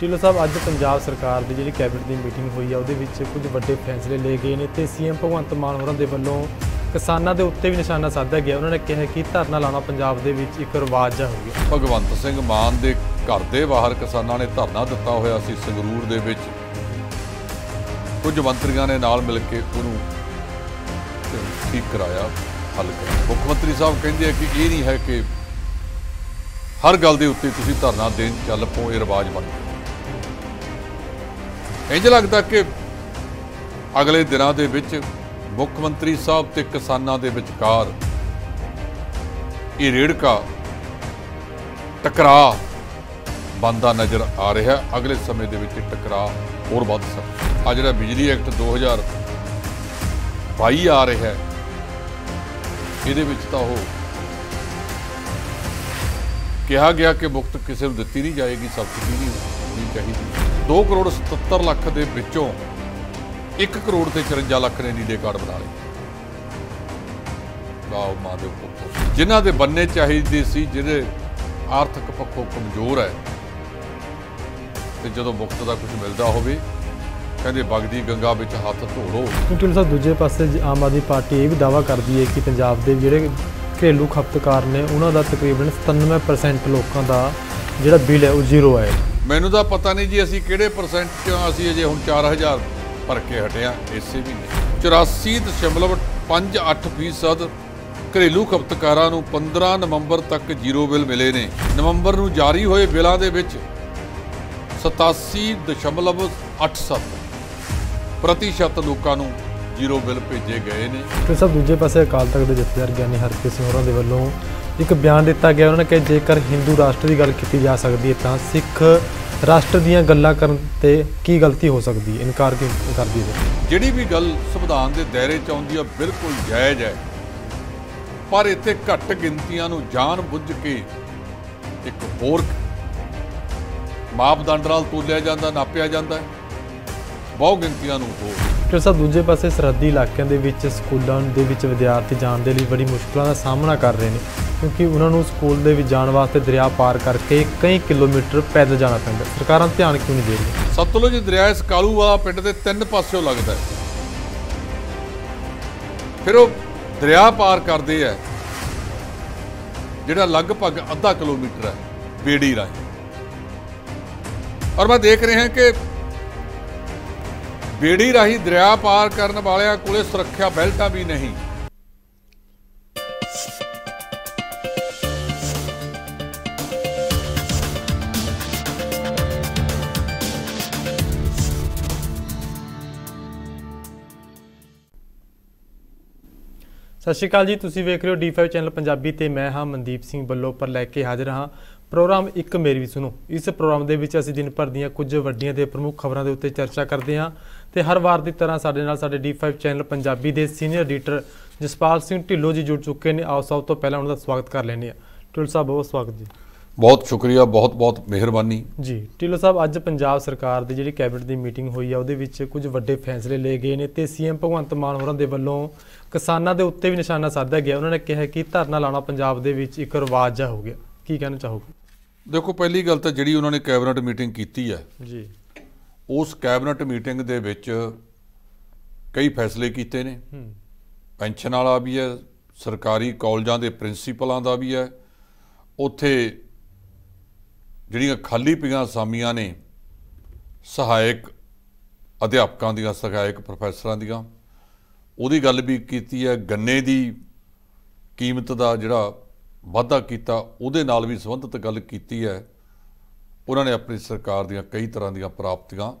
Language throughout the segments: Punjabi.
ਢਿੱਲੋਂ ਸਾਹਿਬ ਅੱਜ ਪੰਜਾਬ ਸਰਕਾਰ ਦੀ ਜਿਹੜੀ ਕੈਬਨਿਟ ਦੀ ਮੀਟਿੰਗ ਹੋਈ ਆ ਉਹਦੇ ਵਿੱਚ ਕੁਝ ਵੱਡੇ ਫੈਸਲੇ ਲਏ ਗਏ ਨੇ ਤੇ ਸੀਐਮ ਭਗਵੰਤ ਮਾਨ ਹੋਰਾਂ ਦੇ ਵੱਲੋਂ ਕਿਸਾਨਾਂ ਦੇ ਉੱਤੇ ਵੀ ਨਿਸ਼ਾਨਾ ਸਾਧਿਆ ਗਿਆ ਉਹਨਾਂ ਨੇ ਕਿਹਾ ਕਿ ਧਰਨਾ ਲਾਉਣਾ ਪੰਜਾਬ ਦੇ ਵਿੱਚ ਇੱਕ ਰਿਵਾਜ ਜਾ ਹੋ ਗਿਆ ਭਗਵੰਤ ਸਿੰਘ ਮਾਨ ਦੇ ਘਰ ਦੇ ਬਾਹਰ ਕਿਸਾਨਾਂ ਨੇ ਧਰਨਾ ਦਿੱਤਾ ਹੋਇਆ ਸੀ ਸੰਗਰੂਰ ਦੇ ਵਿੱਚ ਕੁਝ ਮੰਤਰੀਆਂ ਨੇ ਨਾਲ ਮਿਲ ਕੇ ਉਹਨੂੰ ਠੀਕ ਕਰਾਇਆ ਹੱਲ ਕਰਾਇਆ ਮੁੱਖ ਮੰਤਰੀ ਸਾਹਿਬ ਕਹਿੰਦੇ ਆ ਕਿ ਇਹ ਨਹੀਂ ਹੈ ਕਿ ਹਰ ਗੱਲ ਦੇ ਉੱਤੇ ਤੁਸੀਂ ਧਰਨਾ ਦੇਣ ਚੱਲ ਪੋ ਇਹ ਰਿਵਾਜ ਬਣ ਗਿਆ ਇੰਜ ਲੱਗਦਾ ਕਿ ਅਗਲੇ ਦਿਨਾਂ ਦੇ ਵਿੱਚ ਮੁੱਖ ਮੰਤਰੀ ਸਾਹਿਬ ਤੇ ਕਿਸਾਨਾਂ ਦੇ ਵਿਚਕਾਰ ਇਹ ਰੇੜਕਾ ਟਕਰਾ ਬੰਦਾ ਨਜ਼ਰ ਆ ਰਿਹਾ ਅਗਲੇ ਸਮੇਂ ਦੇ ਵਿੱਚ ਟਕਰਾ ਹੋਰ ਵੱਧ ਸਕਦਾ ਆ ਜਿਹੜਾ ਬਿਜਲੀ ਐਕਟ 2022 ਆ ਰਿਹਾ ਹੈ ਇਹਦੇ ਵਿੱਚ ਤਾਂ ਉਹ ਕਿਹਾ ਗਿਆ ਕਿ ਮੁਕਤ ਕਿਸੇ ਨੂੰ ਦਿੱਤੀ ਨਹੀਂ ਜਾਏਗੀ ਸਬਸਿਡੀ ਨਹੀਂ ਹੋਣੀ ਚਾਹੀਦੀ 2 ਕਰੋੜ 77 ਲੱਖ ਦੇ ਵਿੱਚੋਂ 1 ਕਰੋੜ ਤੇ 54 ਲੱਖ ਨੇ ਨੀਲੇ ਕਾਰਡ ਬਣਾ ਲਏ ਵਾਓ ਮਾਦੇ ਦੇ ਪੁੱਤਰ ਜਿਨ੍ਹਾਂ ਦੇ ਬੰਨੇ ਚਾਹੀਦੇ ਸੀ ਜਿਹੜੇ ਆਰਥਿਕ ਪੱਖੋਂ ਕਮਜ਼ੋਰ ਹੈ ਤੇ ਜਦੋਂ ਮੁਕਤ ਦਾ ਕੁਝ ਮਿਲਦਾ ਹੋਵੇ ਕਹਿੰਦੇ ਬਗਦੀ ਗੰਗਾ ਵਿੱਚ ਹੱਥ ਧੋ ਲੋ ਕਿਉਂਕਿ ਉਹਨਾਂ ਦੂਜੇ ਪਾਸੇ ਆਮ ਆਦਮੀ ਪਾਰਟੀ ਇਹ ਵੀ ਦਾਵਾ ਕਰਦੀ ਹੈ ਕਿ ਪੰਜਾਬ ਦੇ ਜਿਹੜੇ ਘਰੇਲੂ ਖਪਤਕਾਰ ਨੇ ਉਹਨਾਂ ਦਾ ਤਕਰੀਬਨ 97% ਲੋਕਾਂ ਦਾ ਜਿਹੜਾ ਬਿੱਲ ਹੈ ਉਹ ਜ਼ੀਰੋ ਹੈ ਮੈਨੂੰ ਤਾਂ ਪਤਾ ਨਹੀਂ ਜੀ ਅਸੀਂ ਕਿਹੜੇ ਪਰਸੈਂਟ ਚੋਂ ਅਸੀਂ ਅਜੇ ਹੁਣ 4000 ਭਰ ਕੇ ਹਟਿਆ ਇਸੇ ਨਹੀਂ 84.58% ਘਰੇਲੂ ਖਪਤਕਾਰਾਂ ਨੂੰ 15 ਨਵੰਬਰ ਤੱਕ ਜ਼ੀਰੋ ਬਿੱਲ ਮਿਲੇ ਨੇ ਨਵੰਬਰ ਨੂੰ ਜਾਰੀ ਹੋਏ ਬਿੱਲਾਂ ਦੇ ਵਿੱਚ 87.87 ਪ੍ਰਤੀਸ਼ਤ ਲੋਕਾਂ ਨੂੰ ਜ਼ੀਰੋ ਬਿੱਲ ਭੇਜੇ ਗਏ ਨੇ ਤੇ ਸਭ ਦੂਜੇ ਪਾਸੇ ਅਕਾਲ ਤਖਤ ਦੇ ਜਥੇਦਾਰ ਗਿਆਨੀ ਹਰਕੇ ਸਿੰਘ ਹੋਰਾਂ ਦੇ ਵੱਲੋਂ ਇੱਕ ਬਿਆਨ ਦਿੱਤਾ ਗਿਆ ਉਹਨਾਂ ਨੇ ਕਿ ਜੇਕਰ ਹਿੰਦੂ ਰਾਸ਼ਟਰ ਦੀ ਗੱਲ ਕੀਤੀ ਜਾ ਸਕਦੀ ਹੈ ਤਾਂ ਸਿੱਖ ਰਾਸ਼ਟਰ ਦੀਆਂ ਗੱਲਾਂ ਕਰਨ ਤੇ ਕੀ ਗਲਤੀ ਹੋ ਸਕਦੀ ਹੈ ਇਨਕਾਰ ਕਿਉਂ ਕਰਦੀ ਹੈ ਜਿਹੜੀ ਵੀ ਗੱਲ ਸੰਵਿਧਾਨ ਦੇ ਦਾਇਰੇ ਚ ਆਉਂਦੀ ਹੈ ਬਿਲਕੁਲ ਜਾਇਜ਼ ਹੈ ਪਰ ਇੱਥੇ ਘੱਟ ਗਿਣਤੀਆਂ ਨੂੰ ਜਾਣ ਬੁੱਝ ਕੇ ਇੱਕ ਹੋਰ ਮਾਪਦੰਡ ਨਾਲ ਤੋਲਿਆ ਜਾਂਦਾ ਨਾਪਿਆ ਜਾਂਦਾ ਹੈ ਬਹੁ ਗਿਣਤੀਆਂ ਨੂੰ ਹੋ ਫਿਰ ਸਾ ਦੂਜੇ ਪਾਸੇ ਸਰਹੱਦੀ ਇਲਾਕਿਆਂ ਦੇ ਵਿੱਚ ਸਕੂਲਾਂ ਦੇ ਵਿੱਚ ਵਿਦਿਆਰਥੀ ਜਾਣ ਦੇ ਲਈ ਬੜੀ ਮੁਸ਼ਕਲਾਂ ਦਾ ਸਾਹਮਣਾ ਕਰ ਰਹੇ ਨੇ ਕਿਉਂਕਿ ਉਹਨਾਂ ਨੂੰ ਸਕੂਲ ਦੇ ਵਿੱਚ ਜਾਣ ਵਾਸਤੇ ਦਰਿਆ ਪਾਰ ਕਰਕੇ ਕਈ ਕਿਲੋਮੀਟਰ ਪੈਦਲ ਜਾਣਾ ਪੈਂਦਾ ਸਰਕਾਰਾਂ ਧਿਆਨ ਕਿਉਂ ਨਹੀਂ ਦੇ ਰਹੀਆਂ ਸਤਲੁਜ ਦਰਿਆ ਇਸ ਕਾਲੂ ਵਾਲਾ ਪਿੰਡ ਦੇ ਤਿੰਨ ਪਾਸਿਓਂ ਲੱਗਦਾ ਹੈ ਫਿਰ ਉਹ ਦਰਿਆ ਪਾਰ ਕਰਦੇ ਆ ਜਿਹੜਾ ਲਗਭਗ ਅੱਧਾ ਕਿਲੋਮੀਟਰ ਹੈ ਬੇੜੀ ਰਾਹੀਂ ਔਰ ਮੈਂ ਦੇਖ ਰਿਹਾ ਹਾਂ ਕਿ ਬੇੜੀ ਰਾਹੀਂ ਦਰਿਆ ਪਾਰ ਕਰਨ ਵਾਲਿਆਂ ਕੋਲੇ ਸੁਰੱਖਿਆ ਬੈਲਟਾਂ ਵੀ ਨਹੀਂ ਸਤਿ ਸ਼੍ਰੀ ਅਕਾਲ ਜੀ ਤੁਸੀਂ ਵੇਖ ਰਹੇ ਹੋ D5 ਚੈਨਲ ਪੰਜਾਬੀ ਤੇ ਮੈਂ ਹਾਂ ਮਨਦੀਪ ਸਿੰਘ ਬੱਲੋ ਪਰ ਲੈ ਕੇ ਹਾਜ਼ਰ ਹਾਂ ਪ੍ਰੋਗਰਾਮ ਇੱਕ ਮੇਰੀ ਵੀ ਸੁਣੋ ਇਸ ਪ੍ਰੋਗਰਾਮ ਦੇ ਵਿੱਚ ਅਸੀਂ ਦਿਨ ਭਰ ਦੀਆਂ ਕੁਝ ਵੱਡੀਆਂ ਤੇ ਪ੍ਰਮੁੱਖ ਖਬਰਾਂ ਦੇ ਉੱਤੇ ਚਰਚਾ ਕਰਦੇ ਹਾਂ ਤੇ ਹਰ ਵਾਰ ਦੀ ਤਰ੍ਹਾਂ ਸਾਡੇ ਨਾਲ ਸਾਡੇ D5 ਚੈਨਲ ਪੰਜਾਬੀ ਦੇ ਸੀਨੀਅਰ ਐਡੀਟਰ ਜਸਪਾਲ ਸਿੰਘ ਢਿੱਲੋ ਜੀ ਜੁੜ ਚੁੱਕੇ ਨੇ ਆਓ ਸਭ ਤੋਂ ਪਹਿਲਾਂ ਉਹਨਾਂ ਦਾ ਸਵਾਗਤ ਕਰ ਲੈਨੇ ਆ ਢਿੱਲੋ ਸਾਹਿਬ ਬਹੁਤ ਸਵਾਗਤ ਜੀ ਬਹੁਤ ਸ਼ੁਕਰੀਆ ਬਹੁਤ ਬਹੁਤ ਮਿਹਰਬਾਨੀ ਜੀ ਢਿੱਲੋ ਸਾਹਿਬ ਅੱਜ ਪੰਜਾਬ ਸਰਕਾਰ ਦੀ ਜਿਹੜੀ ਕੈਬਨਿਟ ਦੀ ਮੀਟਿੰਗ ਹੋਈ ਆ ਉਹਦੇ ਵਿੱਚ ਕੁਝ ਵੱਡੇ ਫੈਸਲੇ ਲਏ ਗਏ ਨੇ ਤੇ ਸੀਐਮ ਭਗਵੰਤ ਮਾਨ ਹੋਰਾਂ ਦੇ ਵੱਲੋਂ ਕਿਸਾਨਾਂ ਦੇ ਉੱਤੇ ਵੀ ਨਿਸ਼ਾਨਾ ਸਾਧਿਆ ਗਿਆ ਉਹਨਾਂ ਨੇ ਕਿਹਾ ਕਿ ਧਰਨਾ ਲਾਉਣਾ ਪੰਜਾਬ ਦੇ ਵਿੱਚ ਇੱਕ ਰਵਾਜਾ ਹੋ ਗਿਆ ਕੀ ਕਹਿਣਾ ਚਾਹੋਗੇ ਦੇਖੋ ਪਹਿਲੀ ਗੱਲ ਤਾਂ ਜਿਹੜੀ ਉਹਨਾਂ ਨੇ ਕੈਬਨਿਟ ਮੀਟਿੰਗ ਕੀਤੀ ਹੈ ਜੀ ਉਸ ਕੈਬਨਟ ਮੀਟਿੰਗ ਦੇ ਵਿੱਚ ਕਈ ਫੈਸਲੇ ਕੀਤੇ ਨੇ ਪੈਨਸ਼ਨ ਵਾਲਾ ਵੀ ਹੈ ਸਰਕਾਰੀ ਕਾਲਜਾਂ ਦੇ ਪ੍ਰਿੰਸੀਪਲਾਂ ਦਾ ਵੀ ਹੈ ਉੱਥੇ ਜਿਹੜੀਆਂ ਖਾਲੀ ਪਈਆਂ ਸਾਮੀਆਂ ਨੇ ਸਹਾਇਕ ਅਧਿਆਪਕਾਂ ਦੀਆਂ ਸਹਾਇਕ ਪ੍ਰੋਫੈਸਰਾਂ ਦੀਆਂ ਉਹਦੀ ਗੱਲ ਵੀ ਕੀਤੀ ਹੈ ਗੰਨੇ ਦੀ ਕੀਮਤ ਦਾ ਜਿਹੜਾ ਵਾਧਾ ਕੀਤਾ ਉਹਦੇ ਨਾਲ ਵੀ ਸੰਬੰਧਿਤ ਗੱਲ ਕੀਤੀ ਹੈ ਉਹਨਾਂ ਨੇ ਆਪਣੀ ਸਰਕਾਰ ਦੀਆਂ ਕਈ ਤਰ੍ਹਾਂ ਦੀਆਂ ਪ੍ਰਾਪਤੀਆਂ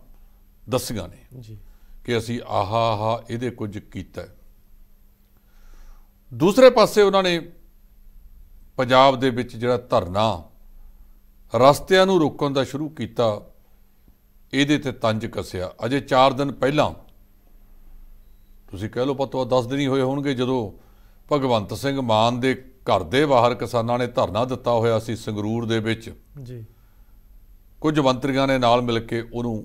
ਦੱਸੀਆਂ ਨੇ ਜੀ ਕਿ ਅਸੀਂ ਆਹਾ ਆਹਾ ਇਹਦੇ ਕੁਝ ਕੀਤਾ ਦੂਸਰੇ ਪਾਸੇ ਉਹਨਾਂ ਨੇ ਪੰਜਾਬ ਦੇ ਵਿੱਚ ਜਿਹੜਾ ਧਰਨਾ ਰਸਤਿਆਂ ਨੂੰ ਰੋਕਣ ਦਾ ਸ਼ੁਰੂ ਕੀਤਾ ਇਹਦੇ ਤੇ ਤੰਜ ਕਸਿਆ ਅਜੇ 4 ਦਿਨ ਪਹਿਲਾਂ ਤੁਸੀਂ ਕਹਿ ਲਓ ਪਤਵਾ 10 ਦਿਨ ਹੀ ਹੋਏ ਹੋਣਗੇ ਜਦੋਂ ਭਗਵੰਤ ਸਿੰਘ ਮਾਨ ਦੇ ਘਰ ਦੇ ਬਾਹਰ ਕਿਸਾਨਾਂ ਨੇ ਧਰਨਾ ਦਿੱਤਾ ਹੋਇਆ ਸੀ ਸੰਗਰੂਰ ਦੇ ਵਿੱਚ ਜੀ ਕੁਝ ਮੰਤਰੀਆਂ ਨੇ ਨਾਲ ਮਿਲ ਕੇ ਉਹਨੂੰ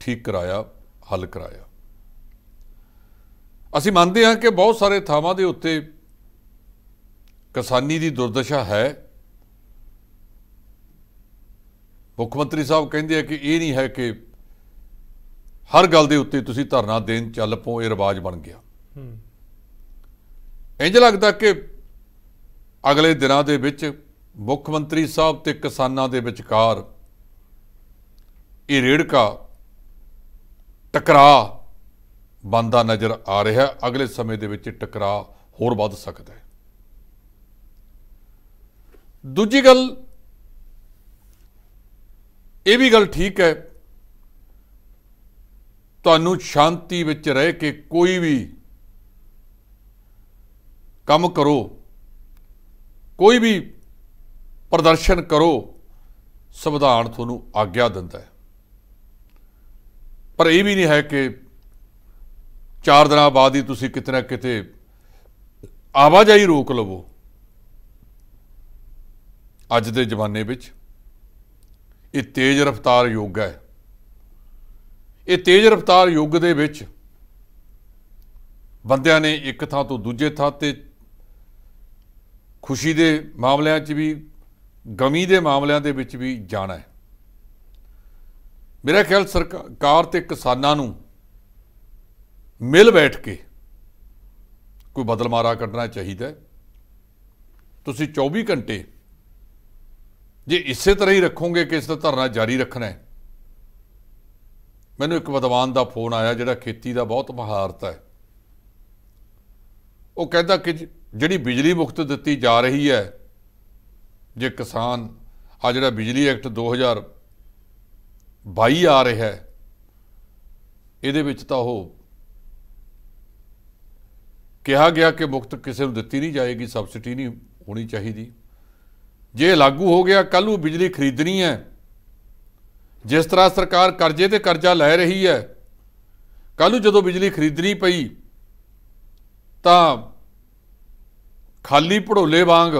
ਠੀਕ ਕਰਾਇਆ ਹੱਲ ਕਰਾਇਆ ਅਸੀਂ ਮੰਨਦੇ ਹਾਂ ਕਿ ਬਹੁਤ ਸਾਰੇ ਥਾਵਾਂ ਦੇ ਉੱਤੇ ਕਿਸਾਨੀ ਦੀ ਦੁਰਦਸ਼ਾ ਹੈ ਮੁੱਖ ਮੰਤਰੀ ਸਾਹਿਬ ਕਹਿੰਦੇ ਆ ਕਿ ਇਹ ਨਹੀਂ ਹੈ ਕਿ ਹਰ ਗੱਲ ਦੇ ਉੱਤੇ ਤੁਸੀਂ ਧਰਨਾ ਦੇਣ ਚੱਲ ਪੋ ਇਹ ਰਿਵਾਜ ਬਣ ਗਿਆ ਹੂੰ ਇੰਜ ਲੱਗਦਾ ਕਿ ਅਗਲੇ ਦਿਨਾਂ ਦੇ ਵਿੱਚ ਮੁੱਖ ਮੰਤਰੀ ਸਾਹਿਬ ਤੇ ਕਿਸਾਨਾਂ ਦੇ ਵਿਚਕਾਰ ਇਹ ਰੇੜਕਾ ਟਕਰਾ ਬੰਦਾ ਨਜ਼ਰ ਆ ਰਿਹਾ ਅਗਲੇ ਸਮੇਂ ਦੇ ਵਿੱਚ ਟਕਰਾ ਹੋਰ ਵੱਧ ਸਕਦਾ ਹੈ ਦੂਜੀ ਗੱਲ ਇਹ ਵੀ ਗੱਲ ਠੀਕ ਹੈ ਤੁਹਾਨੂੰ ਸ਼ਾਂਤੀ ਵਿੱਚ ਰਹਿ ਕੇ ਕੋਈ ਵੀ ਕੰਮ ਕਰੋ ਕੋਈ ਵੀ ਪ੍ਰਦਰਸ਼ਨ ਕਰੋ ਸੰਵਿਧਾਨ ਤੁਹਾਨੂੰ ਆਗਿਆ ਦਿੰਦਾ ਹੈ ਪਰ ਇਹ ਵੀ ਨਹੀਂ ਹੈ ਕਿ ਚਾਰ ਦਿਨਾਂ ਬਾਅਦ ਹੀ ਤੁਸੀਂ ਕਿਤੇ ਕਿਤੇ ਆਵਾਜਾਈ ਰੋਕ ਲਵੋ ਅੱਜ ਦੇ ਜ਼ਮਾਨੇ ਵਿੱਚ ਇਹ ਤੇਜ਼ ਰਫ਼ਤਾਰ ਯੁੱਗ ਹੈ ਇਹ ਤੇਜ਼ ਰਫ਼ਤਾਰ ਯੁੱਗ ਦੇ ਵਿੱਚ ਬੰਦਿਆਂ ਨੇ ਇੱਕ ਥਾਂ ਤੋਂ ਦੂਜੇ ਥਾਂ ਤੇ ਖੁਸ਼ੀ ਦੇ ਮਾਮਲਿਆਂ 'ਚ ਵੀ ਗਮੀ ਦੇ ਮਾਮਲਿਆਂ ਦੇ ਵਿੱਚ ਵੀ ਜਾਣਾ ਹੈ ਮੇਰਾ ਖਿਆਲ ਸਰਕਾਰ ਤੇ ਕਿਸਾਨਾਂ ਨੂੰ ਮਿਲ ਬੈਠ ਕੇ ਕੋਈ ਬਦਲ ਮਾਰਾ ਕੱਢਣਾ ਚਾਹੀਦਾ ਤੁਸੀਂ 24 ਘੰਟੇ ਜੇ ਇਸੇ ਤਰ੍ਹਾਂ ਹੀ ਰੱਖੋਗੇ ਕਿ ਇਸ ਦਾ ਧਰਨਾ ਜਾਰੀ ਰੱਖਣਾ ਹੈ ਮੈਨੂੰ ਇੱਕ ਵਿਦਵਾਨ ਦਾ ਫੋਨ ਆਇਆ ਜਿਹੜਾ ਖੇਤੀ ਦਾ ਬਹੁਤ ਮਹਾਰਤ ਹੈ ਉਹ ਕਹਿੰਦਾ ਕਿ ਜਿਹੜੀ ਬਿਜਲੀ ਮੁਕਤ ਦਿੱਤੀ ਜਾ ਰਹੀ ਹੈ ਜੇ ਕਿਸਾਨ ਆ ਜਿਹੜਾ ਬਿਜਲੀ ਐਕਟ 2022 ਆ ਰਿਹਾ ਹੈ ਇਹਦੇ ਵਿੱਚ ਤਾਂ ਉਹ ਕਿਹਾ ਗਿਆ ਕਿ ਮੁਕਤ ਕਿਸੇ ਨੂੰ ਦਿੱਤੀ ਨਹੀਂ ਜਾਏਗੀ ਸਬਸਿਡੀ ਨਹੀਂ ਹੋਣੀ ਚਾਹੀਦੀ ਜੇ ਲਾਗੂ ਹੋ ਗਿਆ ਕੱਲ ਨੂੰ ਬਿਜਲੀ ਖਰੀਦਣੀ ਹੈ ਜਿਸ ਤਰ੍ਹਾਂ ਸਰਕਾਰ ਕਰਜ਼ੇ ਤੇ ਕਰਜ਼ਾ ਲੈ ਰਹੀ ਹੈ ਕੱਲ ਨੂੰ ਜਦੋਂ ਬਿਜਲੀ ਖਰੀਦਣੀ ਪਈ ਤਾਂ ਖਾਲੀ ਢੋਲੇ ਵਾਂਗ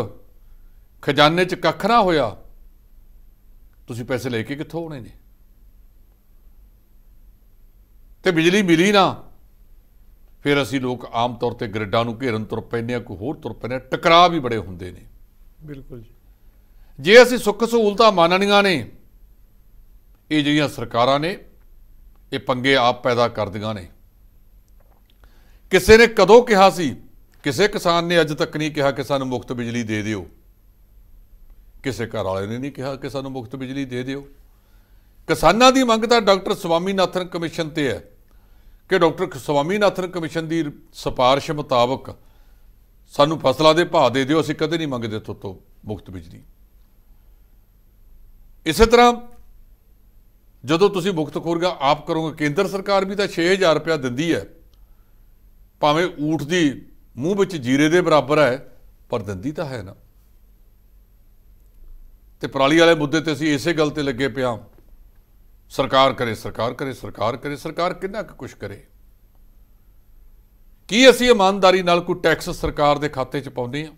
ਖਜ਼ਾਨੇ 'ਚ ਕੱਖ ਨਾ ਹੋਇਆ ਤੁਸੀਂ ਪੈਸੇ ਲੈ ਕੇ ਕਿੱਥੋਂ ਆਉਣੇ ਨੇ ਤੇ ਬਿਜਲੀ ਮਿਲੀ ਨਾ ਫਿਰ ਅਸੀਂ ਲੋਕ ਆਮ ਤੌਰ ਤੇ ਗ੍ਰਿਡਾਂ ਨੂੰ ਘੇਰਨ ਤੁਰ ਪੈਂਦੇ ਆ ਕੋਈ ਹੋਰ ਤੁਰ ਪੈਂਦੇ ਆ ਟਕਰਾਅ ਵੀ ਬੜੇ ਹੁੰਦੇ ਨੇ ਬਿਲਕੁਲ ਜੀ ਜੇ ਅਸੀਂ ਸੁੱਖ ਸਹੂਲਤਾਂ ਮੰਨਣੀਆਂ ਨੇ ਇਹ ਜਿਹੜੀਆਂ ਸਰਕਾਰਾਂ ਨੇ ਇਹ ਪੰਗੇ ਆਪ ਪੈਦਾ ਕਰਦੀਆਂ ਨੇ ਕਿਸੇ ਨੇ ਕਦੋਂ ਕਿਹਾ ਸੀ ਕਿਸੇ ਕਿਸਾਨ ਨੇ ਅੱਜ ਤੱਕ ਨਹੀਂ ਕਿਹਾ ਕਿ ਸਾਨੂੰ ਮੁਫਤ ਬਿਜਲੀ ਦੇ ਦਿਓ ਕਿਸੇ ਘਰ ਵਾਲੇ ਨੇ ਨਹੀਂ ਕਿਹਾ ਕਿ ਸਾਨੂੰ ਮੁਫਤ ਬਿਜਲੀ ਦੇ ਦਿਓ ਕਿਸਾਨਾਂ ਦੀ ਮੰਗ ਤਾਂ ਡਾਕਟਰ ਨਾਥਨ ਕਮਿਸ਼ਨ ਤੇ ਹੈ ਕਿ ਡਾਕਟਰ ਨਾਥਨ ਕਮਿਸ਼ਨ ਦੀ ਸਿਫਾਰਿਸ਼ ਮੁਤਾਬਕ ਸਾਨੂੰ ਫਸਲਾਂ ਦੇ ਭਾਅ ਦੇ ਦਿਓ ਅਸੀਂ ਕਦੇ ਨਹੀਂ ਮੰਗਦੇ ਤੁਹਾਤੋਂ ਮੁਫਤ ਬਿਜਲੀ ਇਸੇ ਤਰ੍ਹਾਂ ਜਦੋਂ ਤੁਸੀਂ ਮੁਕਤ ਖੋਰਗਾ ਆਪ ਕਰੋਗੇ ਕੇਂਦਰ ਸਰਕਾਰ ਵੀ ਤਾਂ 6000 ਰੁਪਇਆ ਦਿੰਦੀ ਹੈ ਭਾਵੇਂ ਊਠ ਦੀ ਮੂੰਹ ਵਿੱਚ ਜੀਰੇ ਦੇ ਬਰਾਬਰ ਹੈ ਪਰ ਦਿੰਦੀ ਤਾਂ ਹੈ ਨਾ ਤੇ ਪਰਾਲੀ ਵਾਲੇ ਮੁੱਦੇ ਤੇ ਅਸੀਂ ਇਸੇ ਗੱਲ ਤੇ ਲੱਗੇ ਪਿਆ ਸਰਕਾਰ ਕਰੇ ਸਰਕਾਰ ਕਰੇ ਸਰਕਾਰ ਕਰੇ ਸਰਕਾਰ ਕਿੰਨਾ ਕੁਝ ਕਰੇ ਕੀ ਅਸੀਂ ਇਮਾਨਦਾਰੀ ਨਾਲ ਕੋਈ ਟੈਕਸ ਸਰਕਾਰ ਦੇ ਖਾਤੇ 'ਚ ਪਾਉਂਦੇ ਆ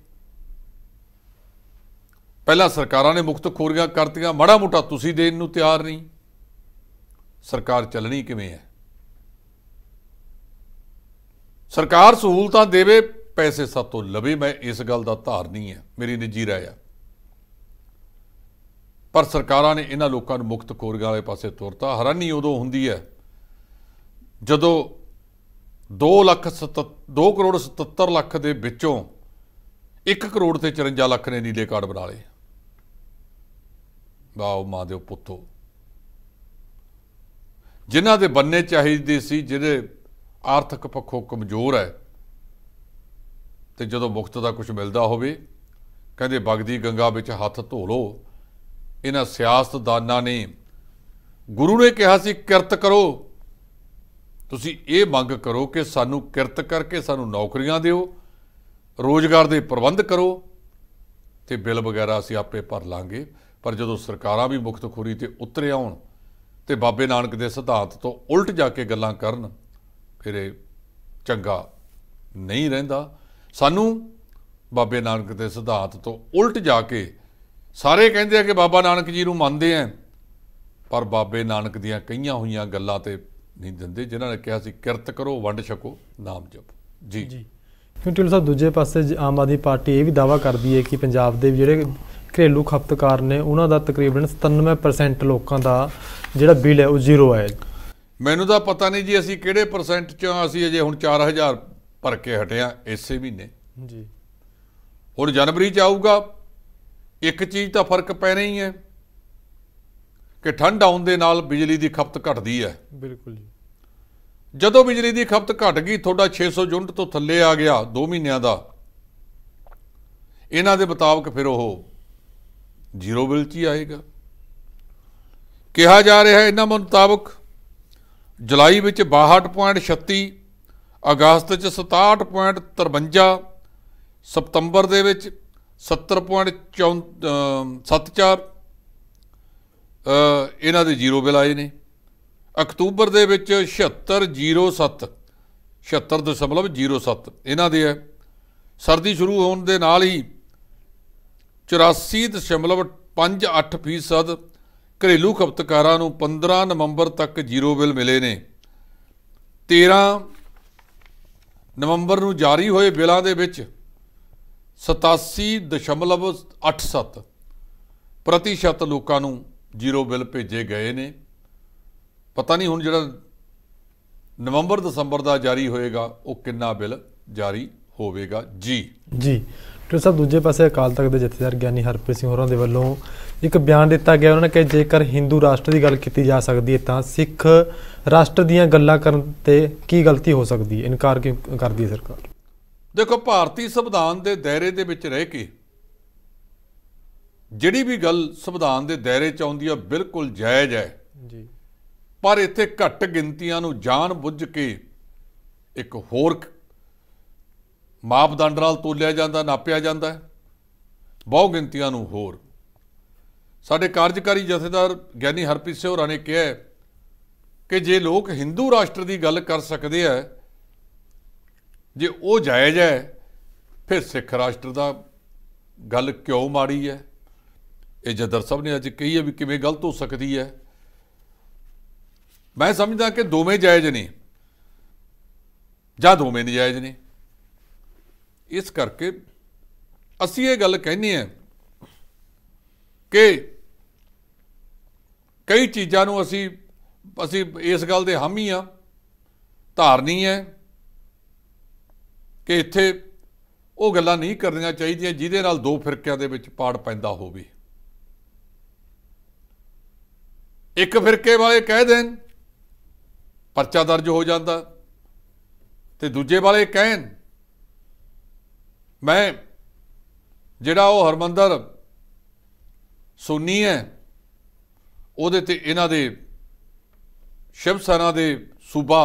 ਪਹਿਲਾਂ ਸਰਕਾਰਾਂ ਨੇ ਮੁਕਤ ਖੋਰੀਆਂ ਕਰਤੀਆਂ ਮੜਾ ਮੋਟਾ ਤੁਸੀਂ ਦੇਣ ਨੂੰ ਤਿਆਰ ਨਹੀਂ ਸਰਕਾਰ ਚੱਲਣੀ ਕਿਵੇਂ ਹੈ ਸਰਕਾਰ ਸਹੂਲਤਾਂ ਦੇਵੇ ਪੈਸੇ ਸਾਤੋਂ ਲਵੇ ਮੈਂ ਇਸ ਗੱਲ ਦਾ ਧਾਰਨੀ ਹੈ ਮੇਰੀ ਨਿੱਜੀ ਰਾਏ ਪਰ ਸਰਕਾਰਾਂ ਨੇ ਇਹਨਾਂ ਲੋਕਾਂ ਨੂੰ ਮੁਕਤ ਕੋਰਗਾ ਵਾਲੇ ਪਾਸੇ ਤੋਰਤਾ ਹੈਰਾਨੀ ਉਦੋਂ ਹੁੰਦੀ ਹੈ ਜਦੋਂ 2 ਲੱਖ 2 ਕਰੋੜ 77 ਲੱਖ ਦੇ ਵਿੱਚੋਂ 1 ਕਰੋੜ ਤੇ 54 ਲੱਖ ਨੇ ਨੀਲੇ ਕਾਰਡ ਬਣਾ ਲਏ ਵਾਓ ਮਾਂ ਦੇ ਪੁੱਤੋ ਜਿਨ੍ਹਾਂ ਦੇ ਬੰਨੇ ਚਾਹੀਦੇ ਸੀ ਜਿਹੜੇ ਆਰਥਿਕ ਪੱਖੋਂ ਕਮਜ਼ੋਰ ਹੈ ਤੇ ਜਦੋਂ ਮੁਕਤ ਦਾ ਕੁਝ ਮਿਲਦਾ ਹੋਵੇ ਕਹਿੰਦੇ ਬਗਦੀ ਗੰਗਾ ਵਿੱਚ ਹੱਥ ਧੋ ਲੋ ਇਹਨਾਂ ਸਿਆਸਤਦਾਨਾਂ ਨੇ ਗੁਰੂ ਨੇ ਕਿਹਾ ਸੀ ਕਿਰਤ ਕਰੋ ਤੁਸੀਂ ਇਹ ਮੰਗ ਕਰੋ ਕਿ ਸਾਨੂੰ ਕਿਰਤ ਕਰਕੇ ਸਾਨੂੰ ਨੌਕਰੀਆਂ ਦਿਓ ਰੋਜ਼ਗਾਰ ਦੇ ਪ੍ਰਬੰਧ ਕਰੋ ਤੇ ਬਿੱਲ ਵਗੈਰਾ ਅਸੀਂ ਆਪੇ ਭਰ ਲਾਂਗੇ ਪਰ ਜਦੋਂ ਸਰਕਾਰਾਂ ਵੀ ਮੁਖਤਖੋਰੀ ਤੇ ਉਤਰੇ ਆਉਣ ਤੇ ਬਾਬੇ ਨਾਨਕ ਦੇ ਸਿਧਾਂਤ ਤੋਂ ਉਲਟ ਜਾ ਕੇ ਗੱਲਾਂ ਕਰਨ ਫਿਰ ਇਹ ਚੰਗਾ ਨਹੀਂ ਰਹਿੰਦਾ ਸਾਨੂੰ ਬਾਬੇ ਨਾਨਕ ਦੇ ਸਿਧਾਂਤ ਤੋਂ ਉਲਟ ਜਾ ਕੇ ਸਾਰੇ ਕਹਿੰਦੇ ਆ ਕਿ ਬਾਬਾ ਨਾਨਕ ਜੀ ਨੂੰ ਮੰਨਦੇ ਆ ਪਰ ਬਾਬੇ ਨਾਨਕ ਦੀਆਂ ਕਈਆਂ ਹੋਈਆਂ ਗੱਲਾਂ ਤੇ ਨਹੀਂ ਦਿੰਦੇ ਜਿਨ੍ਹਾਂ ਨੇ ਕਿਹਾ ਸੀ ਕਿਰਤ ਕਰੋ ਵੰਡ ਛਕੋ ਨਾਮ ਜਪ ਜੀ ਜੀ ਕਿਉਂਕਿ ਸਾਹਿਬ ਦੂਜੇ ਪਾਸੇ ਆਮ ਆਦਮੀ ਪਾਰਟੀ ਇਹ ਵੀ ਦਾਵਾ ਕਰਦੀ ਹੈ ਕਿ ਪੰਜਾਬ ਦੇ ਜਿਹੜੇ ਘਰੇਲੂ ਖਪਤਕਾਰ ਨੇ ਉਹਨਾਂ ਦਾ ਤਕਰੀਬਨ 97% ਲੋਕਾਂ ਦਾ ਜਿਹੜਾ ਬਿੱਲ ਹੈ ਉਹ ਜ਼ੀਰੋ ਹੈ ਮੈਨੂੰ ਤਾਂ ਪਤਾ ਨਹੀਂ ਜੀ ਅਸੀਂ ਕਿਹੜੇ ਪਰਸੈਂਟ ਚ ਅਸੀਂ ਅਜੇ ਹੁਣ 4000 ਭਰ ਕੇ ਹਟਿਆ ਇਸੇ ਮਹੀਨੇ ਜੀ ਹੁਣ ਜਨਵਰੀ ਚ ਆਊਗਾ ਇੱਕ ਚੀਜ਼ ਤਾਂ ਫਰਕ ਪੈ ਰਹੀ ਹੈ ਕਿ ਠੰਡ ਆਉਣ ਦੇ ਨਾਲ ਬਿਜਲੀ ਦੀ ਖਪਤ ਘਟਦੀ ਹੈ ਬਿਲਕੁਲ ਜੀ ਜਦੋਂ ਬਿਜਲੀ ਦੀ ਖਪਤ ਘਟ ਗਈ ਤੁਹਾਡਾ 600 ਯੂਨਿਟ ਤੋਂ ਥੱਲੇ ਆ ਗਿਆ 2 ਮਹੀਨਿਆਂ ਦਾ ਇਹਨਾਂ ਦੇ ਮੁਤਾਬਕ ਫਿਰ ਉਹ ਜ਼ੀਰੋ ਬਿਲ 'ਚ ਹੀ ਆਏਗਾ ਕਿਹਾ ਜਾ ਰਿਹਾ ਇਹਨਾਂ ਮੁਤਾਬਕ ਜੁਲਾਈ ਵਿੱਚ 62.36 ਅਗਸਤ 'ਚ 67.53 ਸਤੰਬਰ ਦੇ ਵਿੱਚ 70.74 ਇਹਨਾਂ ਦੇ ਜ਼ੀਰੋ ਬਿਲ ਆਏ ਨੇ ਅਕਤੂਬਰ ਦੇ ਵਿੱਚ 7607 76.07 ਇਹਨਾਂ ਦੇ ਹੈ ਸਰਦੀ ਸ਼ੁਰੂ ਹੋਣ ਦੇ ਨਾਲ ਹੀ 84.58% ਘਰੇਲੂ ਖਪਤਕਾਰਾਂ ਨੂੰ 15 ਨਵੰਬਰ ਤੱਕ ਜ਼ੀਰੋ ਬਿਲ ਮਿਲੇ ਨੇ 13 ਨਵੰਬਰ ਨੂੰ ਜਾਰੀ ਹੋਏ ਬਿਲਾਂ ਦੇ ਵਿੱਚ 87.87 ਪ੍ਰਤੀਸ਼ਤ ਲੋਕਾਂ ਨੂੰ ਜ਼ੀਰੋ ਬਿੱਲ ਭੇਜੇ ਗਏ ਨੇ ਪਤਾ ਨਹੀਂ ਹੁਣ ਜਿਹੜਾ ਨਵੰਬਰ ਦਸੰਬਰ ਦਾ ਜਾਰੀ ਹੋਏਗਾ ਉਹ ਕਿੰਨਾ ਬਿੱਲ ਜਾਰੀ ਹੋਵੇਗਾ ਜੀ ਜੀ ਤੇ ਸਭ ਦੂਜੇ ਪਾਸੇ ਅਕਾਲ ਤਖਤ ਦੇ ਜਥੇਦਾਰ ਗਿਆਨੀ ਹਰਪ੍ਰੀਤ ਸਿੰਘ ਹੋਰਾਂ ਦੇ ਵੱਲੋਂ ਇੱਕ ਬਿਆਨ ਦਿੱਤਾ ਗਿਆ ਉਹਨਾਂ ਨੇ ਕਿ ਜੇਕਰ ਹਿੰਦੂ ਰਾਸ਼ਟਰ ਦੀ ਗੱਲ ਕੀਤੀ ਜਾ ਸਕਦੀ ਹੈ ਤਾਂ ਸਿੱਖ ਰਾਸ਼ਟਰ ਦੀਆਂ ਗੱਲਾਂ ਕਰਨ ਤੇ ਕੀ ਗਲਤੀ ਹੋ ਸਕਦੀ ਹੈ ਇਨਕਾਰ ਕਿਉਂ ਕਰਦੀ ਹੈ ਸਰਕਾਰ ਦੇਖੋ ਭਾਰਤੀ ਸੰਵਿਧਾਨ ਦੇ ਦਾਇਰੇ ਦੇ ਵਿੱਚ ਰਹਿ ਕੇ ਜਿਹੜੀ ਵੀ ਗੱਲ ਸੰਵਿਧਾਨ ਦੇ ਦਾਇਰੇ 'ਚ ਆਉਂਦੀ ਆ ਬਿਲਕੁਲ ਜਾਇਜ਼ ਹੈ ਜੀ ਪਰ ਇੱਥੇ ਘੱਟ ਗਿਣਤੀਆਂ ਨੂੰ ਜਾਣ ਬੁੱਝ ਕੇ ਇੱਕ ਹੋਰ ਮਾਪਦੰਡ ਨਾਲ ਤੋਲਿਆ ਜਾਂਦਾ ਨਾਪਿਆ ਜਾਂਦਾ ਬਹੁ ਗਿਣਤੀਆਂ ਨੂੰ ਹੋਰ ਸਾਡੇ ਕਾਰਜਕਾਰੀ ਜਥੇਦਾਰ ਗਿਆਨੀ ਹਰਪ੍ਰੀਤ ਸਿੰਘ ਹੋਰਾਂ ਨੇ ਕਿਹਾ ਕਿ ਜੇ ਲੋਕ ਹਿੰਦੂ ਰਾਸ਼ਟਰ ਦੀ ਗੱਲ ਕਰ ਸਕਦੇ ਆ ਜੇ ਉਹ ਜਾਇਜ਼ ਹੈ ਫਿਰ ਸਿੱਖ ਰਾਸ਼ਟਰ ਦਾ ਗੱਲ ਕਿਉਂ ਮਾੜੀ ਹੈ ਇਹ ਜਦਰ ਸਾਹਿਬ ਨੇ ਅੱਜ ਕਹੀ ਹੈ ਵੀ ਕਿਵੇਂ ਗਲਤ ਹੋ ਸਕਦੀ ਹੈ ਮੈਂ ਸਮਝਦਾ ਕਿ ਦੋਵੇਂ ਜਾਇਜ਼ ਨੇ ਜਾਂ ਦੋਵੇਂ ਨਜਾਇਜ਼ ਨੇ ਇਸ ਕਰਕੇ ਅਸੀਂ ਇਹ ਗੱਲ ਕਹਿੰਦੇ ਆ ਕਿ ਕਈ ਚੀਜ਼ਾਂ ਨੂੰ ਅਸੀਂ ਅਸੀਂ ਇਸ ਗੱਲ ਦੇ ਹਾਮੀ ਆ ਧਾਰਨੀ ਹੈ ਕਿ ਇੱਥੇ ਉਹ ਗੱਲਾਂ ਨਹੀਂ ਕਰਨੀਆਂ ਚਾਹੀਦੀਆਂ ਜਿਹਦੇ ਨਾਲ ਦੋ ਫਿਰਕਿਆਂ ਦੇ ਵਿੱਚ ਪਾੜ ਪੈਂਦਾ ਹੋਵੇ ਇੱਕ ਫਿਰਕੇ ਵਾਲੇ ਕਹਿ ਦੇਣ ਪਰਚਾ ਦਰਜ ਹੋ ਜਾਂਦਾ ਤੇ ਦੂਜੇ ਵਾਲੇ ਕਹਿਣ ਮੈਂ ਜਿਹੜਾ ਉਹ ਹਰਮੰਦਰ ਸੁੰਨੀ ਹੈ ਉਹਦੇ ਤੇ ਇਹਨਾਂ ਦੇ ਸ਼ਿਵ ਸੈਨਾ ਦੇ ਸੂਬਾ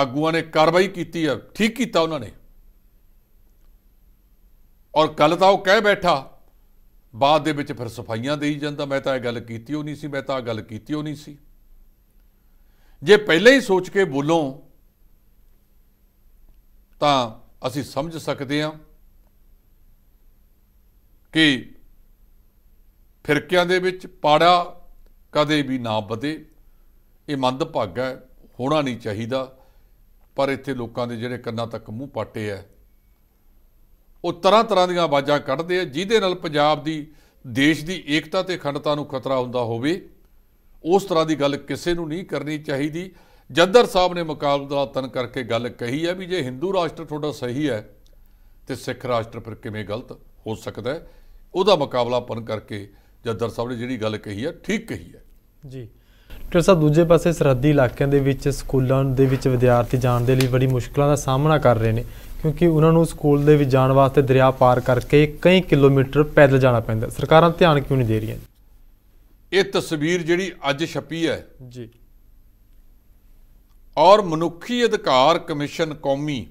ਆਗੂਆਂ ਨੇ ਕਾਰਵਾਈ ਕੀਤੀ ਹੈ ਠੀਕ ਕੀਤਾ ਉਹਨਾਂ ਨੇ ਔਰ ਕੱਲ ਤਾਂ ਉਹ ਕਹਿ ਬੈਠਾ ਬਾਅਦ ਦੇ ਵਿੱਚ ਫਿਰ ਸਫਾਈਆਂ ਦੇਈ ਜਾਂਦਾ ਮੈਂ ਤਾਂ ਇਹ ਗੱਲ ਕੀਤੀ ਹੋਣੀ ਨਹੀਂ ਸੀ ਮੈਂ ਤਾਂ ਇਹ ਗੱਲ ਕੀਤੀ ਹੋਣੀ ਨਹੀਂ ਸੀ ਜੇ ਪਹਿਲਾਂ ਹੀ ਸੋਚ ਕੇ ਬੋਲੋ ਤਾਂ ਅਸੀਂ ਸਮਝ ਸਕਦੇ ਹਾਂ ਕਿ ਫਿਰਕਿਆਂ ਦੇ ਵਿੱਚ ਪਾੜਾ ਕਦੇ ਵੀ ਨਾ ਵਧੇ ਇਹ ਮੰਦ ਭਾਗਾ ਹੋਣਾ ਨਹੀਂ ਚਾਹੀਦਾ ਪਰ ਇੱਥੇ ਲੋਕਾਂ ਦੇ ਜਿਹੜੇ ਕੰਨਾਂ ਤੱਕ ਮੂੰਹ ਪਾਟੇ ਐ ਉਹ ਤਰ੍ਹਾਂ ਤਰ੍ਹਾਂ ਦੀਆਂ ਆਵਾਜ਼ਾਂ ਕੱਢਦੇ ਆ ਜਿਹਦੇ ਨਾਲ ਪੰਜਾਬ ਦੀ ਦੇਸ਼ ਦੀ ਏਕਤਾ ਤੇ ਅਖੰਡਤਾ ਨੂੰ ਖਤਰਾ ਹੁੰਦਾ ਹੋਵੇ ਉਸ ਤਰ੍ਹਾਂ ਦੀ ਗੱਲ ਕਿਸੇ ਨੂੰ ਨਹੀਂ ਕਰਨੀ ਚਾਹੀਦੀ ਜੱਦਰ ਸਾਹਿਬ ਨੇ ਮੁਕਾਬਲਾ ਤਨ ਕਰਕੇ ਗੱਲ ਕਹੀ ਹੈ ਵੀ ਜੇ ਹਿੰਦੂ ਰਾਸ਼ਟਰ ਤੁਹਾਡਾ ਸਹੀ ਹੈ ਤੇ ਸਿੱਖ ਰਾਸ਼ਟਰ ਫਿਰ ਕਿਵੇਂ ਗਲਤ ਹੋ ਸਕਦਾ ਹੈ ਉਹਦਾ ਪਨ ਕਰਕੇ ਜੱਦਰ ਸਾਹਿਬ ਨੇ ਜਿਹੜੀ ਗੱਲ ਕਹੀ ਹੈ ਠੀਕ ਕਹੀ ਹੈ ਜੀ ਡਾਕਟਰ ਸਾਹਿਬ ਦੂਜੇ ਪਾਸੇ ਸਰਹੱਦੀ ਇਲਾਕਿਆਂ ਦੇ ਵਿੱਚ ਸਕੂਲਾਂ ਦੇ ਵਿੱਚ ਵਿਦਿਆਰਥੀ ਜਾਣ ਦੇ ਲਈ ਬੜੀ ਮੁਸ਼ਕਲਾਂ ਦਾ ਸਾਹਮਣਾ ਕਰ ਰਹੇ ਨੇ ਕਿਉਂਕਿ ਉਹਨਾਂ ਨੂੰ ਸਕੂਲ ਦੇ ਵਿੱਚ ਜਾਣ ਵਾਸਤੇ ਦਰਿਆ ਪਾਰ ਕਰਕੇ ਕਈ ਕਿਲੋਮੀਟਰ ਪੈਦਲ ਜਾਣਾ ਪੈਂਦਾ ਸਰਕਾਰਾਂ ਧਿਆਨ ਕਿਉਂ ਨਹੀਂ ਦੇ ਰਹੀਆਂ ਇਹ ਤਸਵੀਰ ਜਿਹੜੀ ਅੱਜ ਛਪੀ ਹੈ ਜੀ ਔਰ ਮਨੁੱਖੀ ਅਧਿਕਾਰ ਕਮਿਸ਼ਨ ਕੌਮੀ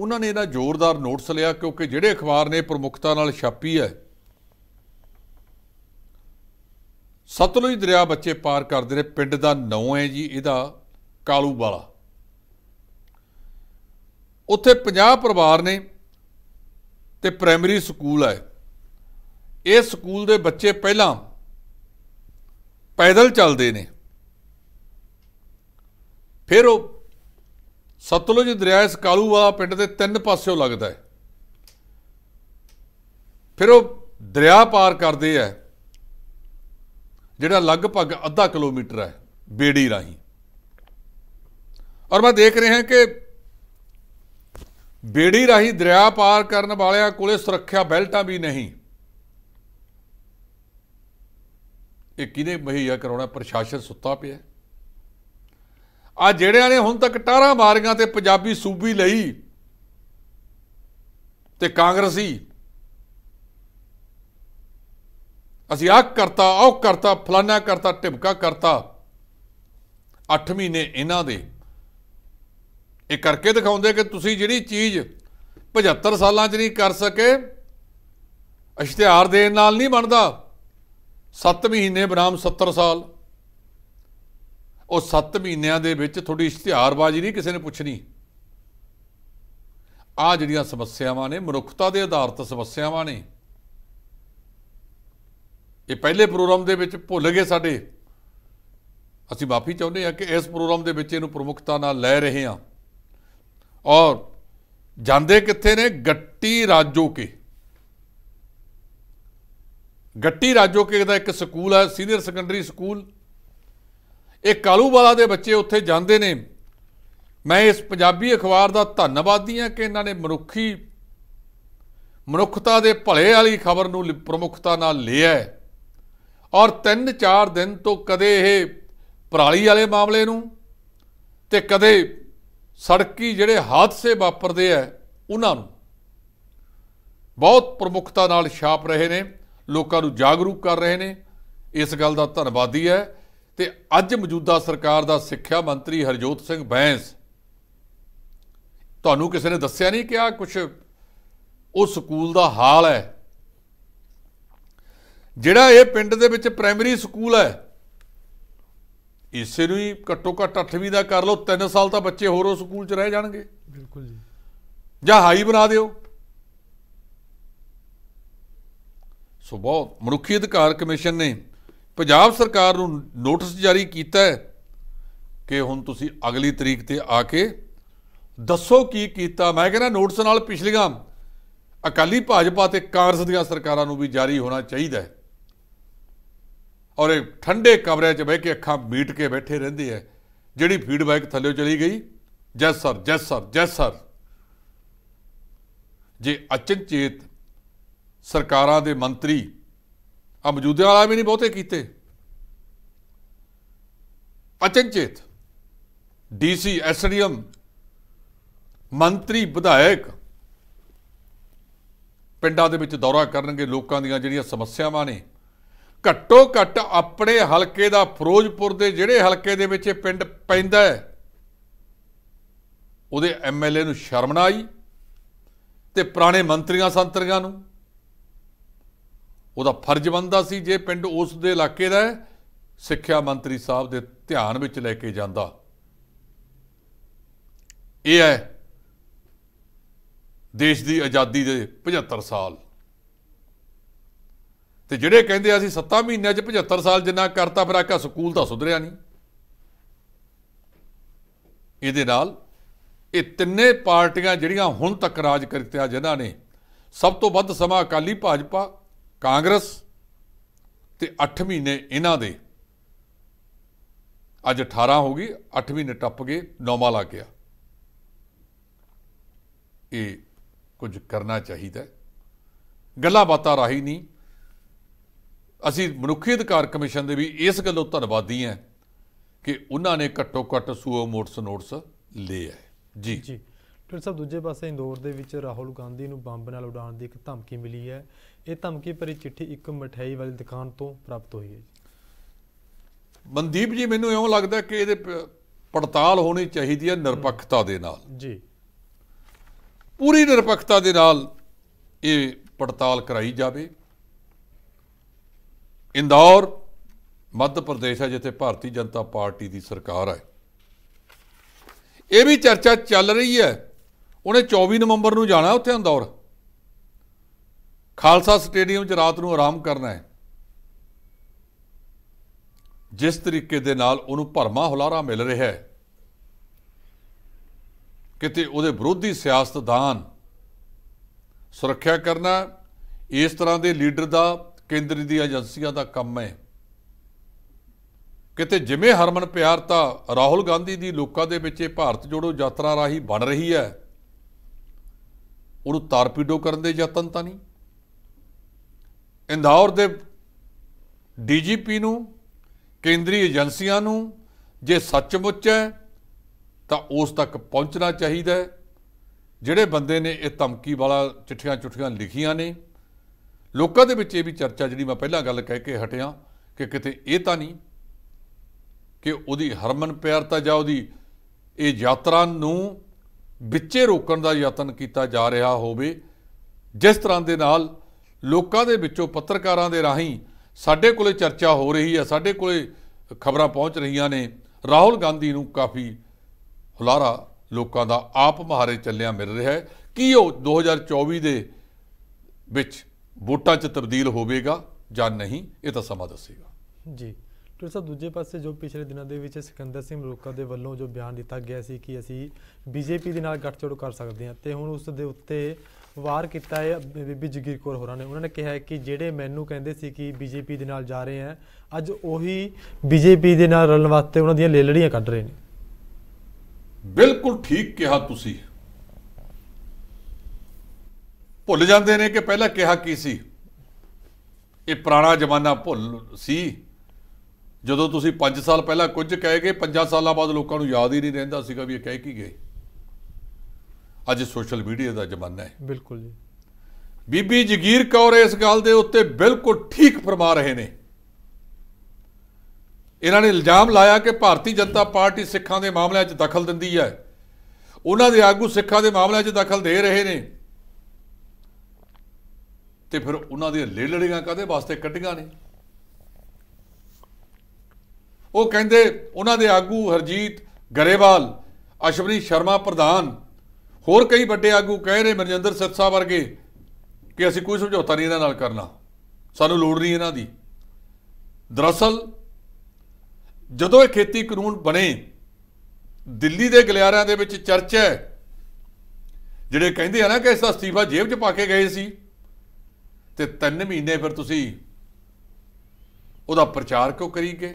ਉਹਨਾਂ ਨੇ ਇਹਦਾ ਜ਼ੋਰਦਾਰ ਨੋਟਿਸ ਲਿਆ ਕਿਉਂਕਿ ਜਿਹੜੇ ਅਖਬਾਰ ਨੇ ਪ੍ਰਮੁਖਤਾ ਨਾਲ ਛਾਪੀ ਹੈ ਸਤਲੁਜ ਦਰਿਆ ਬੱਚੇ ਪਾਰ ਕਰਦੇ ਨੇ ਪਿੰਡ ਦਾ ਨਾਂ ਹੈ ਜੀ ਇਹਦਾ ਕਾਲੂ ਵਾਲਾ ਉੱਥੇ 50 ਪਰਿਵਾਰ ਨੇ ਤੇ ਪ੍ਰਾਇਮਰੀ ਸਕੂਲ ਹੈ ਇਹ ਸਕੂਲ ਦੇ ਬੱਚੇ ਪਹਿਲਾਂ ਪੈਦਲ ਚੱਲਦੇ ਨੇ ਫਿਰ ਉਹ ਸਤਲੁਜ ਦਰਿਆ ਇਸ ਕਾਲੂ ਵਾਲਾ ਪਿੰਡ ਦੇ ਤਿੰਨ ਪਾਸਿਓਂ ਲੱਗਦਾ ਹੈ ਫਿਰ ਉਹ ਦਰਿਆ ਪਾਰ ਕਰਦੇ ਆ ਜਿਹੜਾ ਲਗਭਗ ਅੱਧਾ ਕਿਲੋਮੀਟਰ ਹੈ ਬੇੜੀ ਰਾਹੀਂ ਔਰ ਮੈਂ ਦੇਖ ਰਿਹਾ ਕਿ ਬੇੜੀ ਰਾਹੀਂ ਦਰਿਆ ਪਾਰ ਕਰਨ ਵਾਲਿਆਂ ਕੋਲੇ ਸੁਰੱਖਿਆ ਬੈਲਟਾਂ ਵੀ ਨਹੀਂ ਇਹ ਕਿਨੇ ਮਹੀਆ ਕਰਾਉਣਾ ਪ੍ਰਸ਼ਾਸਨ ਸੁੱਤਾ ਪਿਆ ਆ ਜਿਹੜਿਆਂ ਨੇ ਹੁਣ ਤੱਕ ਟਾਰਾਂ ਮਾਰੀਆਂ ਤੇ ਪੰਜਾਬੀ ਸੂਬੀ ਲਈ ਤੇ ਕਾਂਗਰਸੀ ਅਸੀਂ ਆਹ ਕਰਤਾ ਉਹ ਕਰਤਾ ਫਲਾਣਾ ਕਰਤਾ ਟਿਪਕਾ ਕਰਤਾ 8 ਮਹੀਨੇ ਇਹਨਾਂ ਦੇ ਇਹ ਕਰਕੇ ਦਿਖਾਉਂਦੇ ਕਿ ਤੁਸੀਂ ਜਿਹੜੀ ਚੀਜ਼ 75 ਸਾਲਾਂ 'ਚ ਨਹੀਂ ਕਰ ਸਕੇ ਇਸ਼ਤਿਹਾਰ ਦੇਣ ਨਾਲ ਨਹੀਂ ਬਣਦਾ 7 ਮਹੀਨੇ ਬਰਾਮ 70 ਸਾਲ ਉਹ 7 ਮਹੀਨਿਆਂ ਦੇ ਵਿੱਚ ਤੁਹਾਡੀ ਇਸ਼ਤਿਹਾਰਬਾਜ਼ੀ ਨਹੀਂ ਕਿਸੇ ਨੇ ਪੁੱਛਣੀ ਆ ਜਿਹੜੀਆਂ ਸਮੱਸਿਆਵਾਂ ਨੇ ਮਨੁੱਖਤਾ ਦੇ ਆਧਾਰਿਤ ਸਮੱਸਿਆਵਾਂ ਨੇ ਇਹ ਪਹਿਲੇ ਪ੍ਰੋਗਰਾਮ ਦੇ ਵਿੱਚ ਭੁੱਲ ਗਏ ਸਾਡੇ ਅਸੀਂ ਮਾਫੀ ਚਾਹੁੰਦੇ ਹਾਂ ਕਿ ਇਸ ਪ੍ਰੋਗਰਾਮ ਦੇ ਵਿੱਚ ਇਹਨੂੰ ਪ੍ਰਮੁੱਖਤਾ ਨਾਲ ਲੈ ਰਹੇ ਹਾਂ ਔਰ ਜਾਂਦੇ ਕਿੱਥੇ ਨੇ ਗੱਟੀ ਰਾਜੋ ਕੇ ਗੱਟੀ ਰਾਜੋ ਕੇ ਦਾ ਇੱਕ ਸਕੂਲ ਹੈ ਸੀਨੀਅਰ ਸੈਕੰਡਰੀ ਸਕੂਲ ਇਹ ਕਾਲੂਵਾਲਾ ਦੇ ਬੱਚੇ ਉੱਥੇ ਜਾਂਦੇ ਨੇ ਮੈਂ ਇਸ ਪੰਜਾਬੀ ਅਖਬਾਰ ਦਾ ਧੰਨਵਾਦੀ ਹਾਂ ਕਿ ਇਹਨਾਂ ਨੇ ਮਨੁੱਖੀ ਮਨੁੱਖਤਾ ਦੇ ਭਲੇ ਵਾਲੀ ਖਬਰ ਨੂੰ ਪ੍ਰਮੁੱਖਤਾ ਨਾਲ ਲਿਆ ਔਰ 3-4 ਦਿਨ ਤੋਂ ਕਦੇ ਇਹ ਪਰਾਲੀ ਵਾਲੇ ਮਾਮਲੇ ਨੂੰ ਤੇ ਕਦੇ ਸੜਕੀ ਜਿਹੜੇ ਹਾਦਸੇ ਵਾਪਰਦੇ ਆ ਉਹਨਾਂ ਨੂੰ ਬਹੁਤ ਪ੍ਰਮੁਖਤਾ ਨਾਲ ਛਾਪ ਰਹੇ ਨੇ ਲੋਕਾਂ ਨੂੰ ਜਾਗਰੂਕ ਕਰ ਰਹੇ ਨੇ ਇਸ ਗੱਲ ਦਾ ਧੰਨਵਾਦੀ ਹੈ ਤੇ ਅੱਜ ਮੌਜੂਦਾ ਸਰਕਾਰ ਦਾ ਸਿੱਖਿਆ ਮੰਤਰੀ ਹਰਜੋਤ ਸਿੰਘ ਬੈਂਸ ਤੁਹਾਨੂੰ ਕਿਸੇ ਨੇ ਦੱਸਿਆ ਨਹੀਂ ਕਿ ਆ ਕੁਝ ਉਹ ਸਕੂਲ ਦਾ ਹਾਲ ਹੈ ਜਿਹੜਾ ਇਹ ਪਿੰਡ ਦੇ ਵਿੱਚ ਪ੍ਰਾਇਮਰੀ ਸਕੂਲ ਹੈ ਇਸੇ ਨੂੰ ਹੀ ਘੱਟੋ ਘੱਟ 8ਵੀਂ ਦਾ ਕਰ ਲਓ 3 ਸਾਲ ਤਾਂ ਬੱਚੇ ਹੋਰ ਉਹ ਸਕੂਲ 'ਚ ਰਹਿ ਜਾਣਗੇ ਬਿਲਕੁਲ ਜੀ ਜਾਂ ਹਾਈ ਬਣਾ ਦਿਓ ਸੋ ਬਹੁਤ ਮਨੁੱਖੀ ਅਧਿਕਾਰ ਕਮਿਸ਼ਨ ਨੇ ਪੰਜਾਬ ਸਰਕਾਰ ਨੂੰ ਨੋਟਿਸ ਜਾਰੀ ਕੀਤਾ ਹੈ ਕਿ ਹੁਣ ਤੁਸੀਂ ਅਗਲੀ ਤਰੀਕ ਤੇ ਆ ਕੇ ਦੱਸੋ ਕੀ ਕੀਤਾ ਮੈਂ ਕਹਿੰਦਾ ਨੋਟਿਸ ਨਾਲ ਪਿਛਲੀਆਂ ਅਕਾਲੀ ਭਾਜਪਾ ਤੇ ਕਾਂਗਰਸ ਦੀਆਂ ਸਰਕਾਰਾਂ ਨੂੰ ਵੀ ਜਾਰੀ ਹੋਣਾ ਚਾਹੀਦਾ ਹੈ ਔਰ ਇਹ ਠੰਡੇ ਕਮਰੇ 'ਚ ਬਹਿ ਕੇ ਅੱਖਾਂ ਮੀਟ ਕੇ ਬੈਠੇ ਰਹਿੰਦੇ ਐ ਜਿਹੜੀ ਫੀਡਬੈਕ ਥੱਲੇ ਚਲੀ ਗਈ ਜੈ ਸਰ ਜੈ ਸਰ ਜੈ ਸਰ ਜੇ ਅਚਨਚੇਤ ਸਰਕਾਰਾਂ ਦੇ ਮੰਤਰੀ ਆ ਮੌਜੂਦੇ ਵਾਲਾ ਵੀ ਨਹੀਂ ਬਹੁਤੇ ਕੀਤੇ ਅਚਨਚੇਤ ਡੀਸੀ ਐਸਡੀਐਮ ਮੰਤਰੀ ਵਿਧਾਇਕ ਪਿੰਡਾਂ ਦੇ ਵਿੱਚ ਦੌਰਾ ਕਰਨਗੇ ਲੋਕਾਂ ਦੀਆਂ ਜਿਹੜੀਆਂ ਸਮੱਸਿਆਵਾਂ ਨੇ ਘੱਟੋ ਘੱਟ ਆਪਣੇ ਹਲਕੇ ਦਾ ਫਿਰੋਜ਼ਪੁਰ ਦੇ ਜਿਹੜੇ ਹਲਕੇ ਦੇ ਵਿੱਚ ਇਹ ਪਿੰਡ ਪੈਂਦਾ ਹੈ ਉਹਦੇ ਐਮਐਲਏ ਨੂੰ ਸ਼ਰਮ ਨਾ ਆਈ ਤੇ ਪੁਰਾਣੇ ਮੰਤਰੀਆਂ ਸੰਤਰੀਆਂ ਨੂੰ ਉਹਦਾ ਫਰਜ਼ ਬੰਦਾ ਸੀ ਜੇ ਪਿੰਡ ਉਸ ਦੇ ਇਲਾਕੇ ਦਾ ਸਿੱਖਿਆ ਮੰਤਰੀ ਸਾਹਿਬ ਦੇ ਧਿਆਨ ਵਿੱਚ ਲੈ ਕੇ ਜਾਂਦਾ ਇਹ ਹੈ ਦੇਸ਼ ਦੀ ਆਜ਼ਾਦੀ ਦੇ 75 ਸਾਲ ਤੇ ਜਿਹੜੇ ਕਹਿੰਦੇ ਆ ਸੀ 7 ਮਹੀਨਿਆਂ 'ਚ 75 ਸਾਲ ਜਿੰਨਾ ਕਰਤਾ ਬਰਾਕਾ ਸਕੂਲ ਤਾਂ ਸੁਧਰਿਆ ਨਹੀਂ ਇਹਦੇ ਨਾਲ ਇਹ ਤਿੰਨੇ ਪਾਰਟੀਆਂ ਜਿਹੜੀਆਂ ਹੁਣ ਤੱਕ ਰਾਜ ਕਰਤਿਆ ਜਿਨ੍ਹਾਂ ਨੇ ਸਭ ਤੋਂ ਵੱਧ ਸਮਾਂ ਅਕਾਲੀ ਭਾਜਪਾ ਕਾਂਗਰਸ ਤੇ 8 ਮਹੀਨੇ ਇਹਨਾਂ ਦੇ ਅੱਜ 18 ਹੋ ਗਈ 8 ਮਹੀਨੇ ਟੱਪ ਗਏ ਨੌਮਾ ਲਾ ਗਿਆ ਇਹ ਕੁਝ ਕਰਨਾ ਚਾਹੀਦਾ ਗੱਲਾਂ ਬਾਤਾਂ ਰਾਹੀ ਨਹੀਂ ਅਸੀਂ ਮਨੁੱਖੀ ਅਧਿਕਾਰ ਕਮਿਸ਼ਨ ਦੇ ਵੀ ਇਸ ਗੱਲੋਂ ਧੰਨਵਾਦੀ ਹਾਂ ਕਿ ਉਹਨਾਂ ਨੇ ਘੱਟੋ ਘੱਟ ਸੂਓ ਮੋਟਸ ਨੋਟਸ ਲਏ ਹੈ ਜੀ ਜੀ ਡਾਕਟਰ ਸਾਹਿਬ ਦੂਜੇ ਪਾਸੇ ਇੰਦੌਰ ਦੇ ਵਿੱਚ ਰਾਹੁਲ ਗਾਂਧੀ ਨੂੰ ਬੰਬ ਨਾਲ ਉਡਾਉਣ ਦੀ ਇੱਕ ਧਮਕੀ ਮਿਲੀ ਹੈ ਇਹ ਧਮਕੀ ਭਰੀ ਚਿੱਠੀ ਇੱਕ ਮਠਾਈ ਵਾਲੀ ਦੁਕਾਨ ਤੋਂ ਪ੍ਰਾਪਤ ਹੋਈ ਹੈ ਮਨਦੀਪ ਜੀ ਮੈਨੂੰ ਇਉਂ ਲੱਗਦਾ ਕਿ ਇਹਦੇ ਪੜਤਾਲ ਹੋਣੀ ਚਾਹੀਦੀ ਹੈ ਨਿਰਪੱਖਤਾ ਦੇ ਨਾਲ ਜੀ ਪੂਰੀ ਨਿਰਪੱਖਤਾ ਦੇ ਨਾਲ ਇਹ ਪੜਤਾਲ ਕਰਾਈ ਜਾਵੇ ਇੰਦੌਰ ਮੱਧ ਪ੍ਰਦੇਸ਼ ਹੈ ਜਿੱਥੇ ਭਾਰਤੀ ਜਨਤਾ ਪਾਰਟੀ ਦੀ ਸਰਕਾਰ ਹੈ ਇਹ ਵੀ ਚਰਚਾ ਚੱਲ ਰਹੀ ਹੈ ਉਹਨੇ 24 ਨਵੰਬਰ ਨੂੰ ਜਾਣਾ ਉੱਥੇ ਇੰਦੌਰ ਖਾਲਸਾ ਸਟੇਡੀਅਮ 'ਚ ਰਾਤ ਨੂੰ ਆਰਾਮ ਕਰਨਾ ਹੈ ਜਿਸ ਤਰੀਕੇ ਦੇ ਨਾਲ ਉਹਨੂੰ ਭਰਮਾ ਹੁਲਾਰਾ ਮਿਲ ਰਿਹਾ ਹੈ ਕਿਤੇ ਉਹਦੇ ਵਿਰੋਧੀ ਸਿਆਸਤਦਾਨ ਸੁਰੱਖਿਆ ਕਰਨਾ ਇਸ ਤਰ੍ਹਾਂ ਦੇ ਲੀਡਰ ਦਾ ਕੇਂਦਰੀ ਦੀ ਏਜੰਸੀਆਂ ਦਾ ਕੰਮ ਹੈ ਕਿਤੇ ਜਿਵੇਂ ਹਰਮਨ ਪਿਆਰ ਤਾਂ ਰਾਹੁਲ ਗਾਂਧੀ ਦੀ ਲੋਕਾਂ ਦੇ ਵਿੱਚ ਇਹ ਭਾਰਤ ਜੋੜੋ ਯਾਤਰਾ ਰਾਹੀ ਬਣ ਰਹੀ ਹੈ ਉਹਨੂੰ ਤਾਰਪੀਡੋ ਕਰਨ ਦੇ ਯਤਨ ਤਾਂ ਨਹੀਂ ਇੰਦੌਰ ਦੇ ਡੀਜੀਪੀ ਨੂੰ ਕੇਂਦਰੀ ਏਜੰਸੀਆਂ ਨੂੰ ਜੇ ਸੱਚਮੁੱਚ ਹੈ ਤਾਂ ਉਸ ਤੱਕ ਪਹੁੰਚਣਾ ਚਾਹੀਦਾ ਜਿਹੜੇ ਬੰਦੇ ਨੇ ਇਹ ਧਮਕੀ ਵਾਲਾ ਚਿੱਠੀਆਂ ਚੁੱਠੀਆਂ ਲਿਖੀਆਂ ਨੇ ਲੋਕਾਂ ਦੇ ਵਿੱਚ ਇਹ ਵੀ ਚਰਚਾ ਜਿਹੜੀ ਮੈਂ ਪਹਿਲਾਂ ਗੱਲ ਕਹਿ ਕੇ ਹਟਿਆ ਕਿ ਕਿਤੇ ਇਹ ਤਾਂ ਨਹੀਂ ਕਿ ਉਹਦੀ ਹਰਮਨ ਪਿਆਰਤਾ ਜਾਂ ਉਹਦੀ ਇਹ ਯਾਤਰਾ ਨੂੰ ਵਿੱਚੇ ਰੋਕਣ ਦਾ ਯਤਨ ਕੀਤਾ ਜਾ ਰਿਹਾ ਹੋਵੇ ਜਿਸ ਤਰ੍ਹਾਂ ਦੇ ਨਾਲ ਲੋਕਾਂ ਦੇ ਵਿੱਚੋਂ ਪੱਤਰਕਾਰਾਂ ਦੇ ਰਾਹੀਂ ਸਾਡੇ ਕੋਲੇ ਚਰਚਾ ਹੋ ਰਹੀ ਹੈ ਸਾਡੇ ਕੋਲੇ ਖਬਰਾਂ ਪਹੁੰਚ ਰਹੀਆਂ ਨੇ ਰਾਹੁਲ ਗਾਂਧੀ ਨੂੰ ਕਾਫੀ ਹੁਲਾਰਾ ਲੋਕਾਂ ਦਾ ਆਪ ਮਹਾਰੇ ਚੱਲਿਆ ਮਿਲ ਰਿਹਾ ਹੈ ਕੀ ਉਹ 2024 ਦੇ ਵਿੱਚ ਵੋਟਾਂ 'ਚ ਤਬਦੀਲ ਹੋਵੇਗਾ ਜਾਂ ਨਹੀਂ ਇਹ ਤਾਂ ਸਮਾਂ ਦੱਸੇਗਾ ਜੀ ਤੁਸੀਂ ਸਭ ਦੂਜੇ ਪਾਸੇ ਜੋ ਪਿਛਲੇ ਦਿਨਾਂ ਦੇ ਵਿੱਚ ਸਿਕੰਦਰ ਸਿੰਘ ਮਲੂਕਾ ਦੇ ਵੱਲੋਂ ਜੋ ਬਿਆਨ ਦਿੱਤਾ ਗਿਆ ਸੀ ਕਿ ਅਸੀਂ ਬੀਜੇਪੀ ਦੇ ਨਾਲ ਗੱਠਜੋੜ ਕਰ ਸਕਦੇ ਹਾਂ ਤੇ ਹੁਣ ਉਸ ਦੇ ਉੱਤੇ ਵਾਰ ਕੀਤਾ ਹੈ ਬੀਬੀ ਜਗੀਰ ਕੌਰ ਹੋਰਾਂ ਨੇ ਉਹਨਾਂ ਨੇ ਕਿਹਾ ਹੈ ਕਿ ਜਿਹੜੇ ਮੈਨੂੰ ਕਹਿੰਦੇ ਸੀ ਕਿ ਬੀਜੇਪੀ ਦੇ ਨਾਲ ਜਾ ਰਹੇ ਆ ਅੱਜ ਉਹੀ ਬੀਜੇਪੀ ਦੇ ਨਾਲ ਰਲਣ ਵਾਸਤੇ ਉਹਨਾਂ ਦੀਆਂ ਲੇਲੜੀਆਂ ਕੱਢ ਰਹੇ ਨੇ ਬਿਲਕੁਲ ਠੀਕ ਕਿਹਾ ਤੁਸੀਂ ਭੁੱਲ ਜਾਂਦੇ ਨੇ ਕਿ ਪਹਿਲਾਂ ਕਿਹਾ ਕੀ ਸੀ ਇਹ ਪੁਰਾਣਾ ਜ਼ਮਾਨਾ ਭੁੱਲ ਸੀ ਜਦੋਂ ਤੁਸੀਂ 5 ਸਾਲ ਪਹਿਲਾਂ ਕੁਝ ਕਹਿ ਗਏ 5 ਸਾਲਾਂ ਬਾਅਦ ਲੋਕਾਂ ਨੂੰ ਯਾਦ ਹੀ ਨਹੀਂ ਰਹਿੰਦਾ ਸੀਗਾ ਵੀ ਇਹ ਕਹਿ ਕੀ ਗਏ ਅੱਜ ਸੋਸ਼ਲ ਮੀਡੀਆ ਦਾ ਜ਼ਮਾਨਾ ਹੈ ਬਿਲਕੁਲ ਜੀ ਬੀਬੀ ਜਗੀਰ ਕੌਰ ਇਸ ਗੱਲ ਦੇ ਉੱਤੇ ਬਿਲਕੁਲ ਠੀਕ ਫਰਮਾ ਰਹੇ ਨੇ ਇਹਨਾਂ ਨੇ ਇਲਜ਼ਾਮ ਲਾਇਆ ਕਿ ਭਾਰਤੀ ਜਨਤਾ ਪਾਰਟੀ ਸਿੱਖਾਂ ਦੇ ਮਾਮਲਿਆਂ 'ਚ ਦਖਲ ਦਿੰਦੀ ਹੈ ਉਹਨਾਂ ਦੇ ਆਗੂ ਸਿੱਖਾਂ ਦੇ ਮਾਮਲਿਆਂ 'ਚ ਦਖਲ ਦੇ ਰਹੇ ਨੇ ਤੇ ਫਿਰ ਉਹਨਾਂ ਦੀਆਂ ਲੇ ਲੜੀਆਂ ਕਾਦੇ ਵਾਸਤੇ ਕੱਢੀਆਂ ਨੇ ਉਹ ਕਹਿੰਦੇ ਉਹਨਾਂ ਦੇ ਆਗੂ ਹਰਜੀਤ ਗਰੇਵਾਲ ਅਸ਼ਵਨੀ ਸ਼ਰਮਾ ਪ੍ਰਧਾਨ ਹੋਰ ਕਈ ਵੱਡੇ ਆਗੂ ਕਹਿ ਰਹੇ ਮਨਜਿੰਦਰ ਸਿਰਸਾ ਵਰਗੇ ਕਿ ਅਸੀਂ ਕੋਈ ਸਮਝੌਤਾ ਨਹੀਂ ਇਹਨਾਂ ਨਾਲ ਕਰਨਾ ਸਾਨੂੰ ਲੋੜ ਨਹੀਂ ਇਹਨਾਂ ਦੀ ਦਰਅਸਲ ਜਦੋਂ ਇਹ ਖੇਤੀ ਕਾਨੂੰਨ ਬਣੇ ਦਿੱਲੀ ਦੇ ਗਲਿਆਰਿਆਂ ਦੇ ਵਿੱਚ ਚਰਚਾ ਹੈ ਜਿਹੜੇ ਕਹਿੰਦੇ ਆ ਨਾ ਕਿ ਇਸ ਦਾ ਅਸਤੀਫਾ ਜੇਬ 'ਚ ਪਾ ਕੇ ਗਏ ਸੀ ਤੇ 3 ਮਹੀਨੇ ਫਿਰ ਤੁਸੀਂ ਉਹਦਾ ਪ੍ਰਚਾਰ ਕਿਉਂ ਕਰੀਗੇ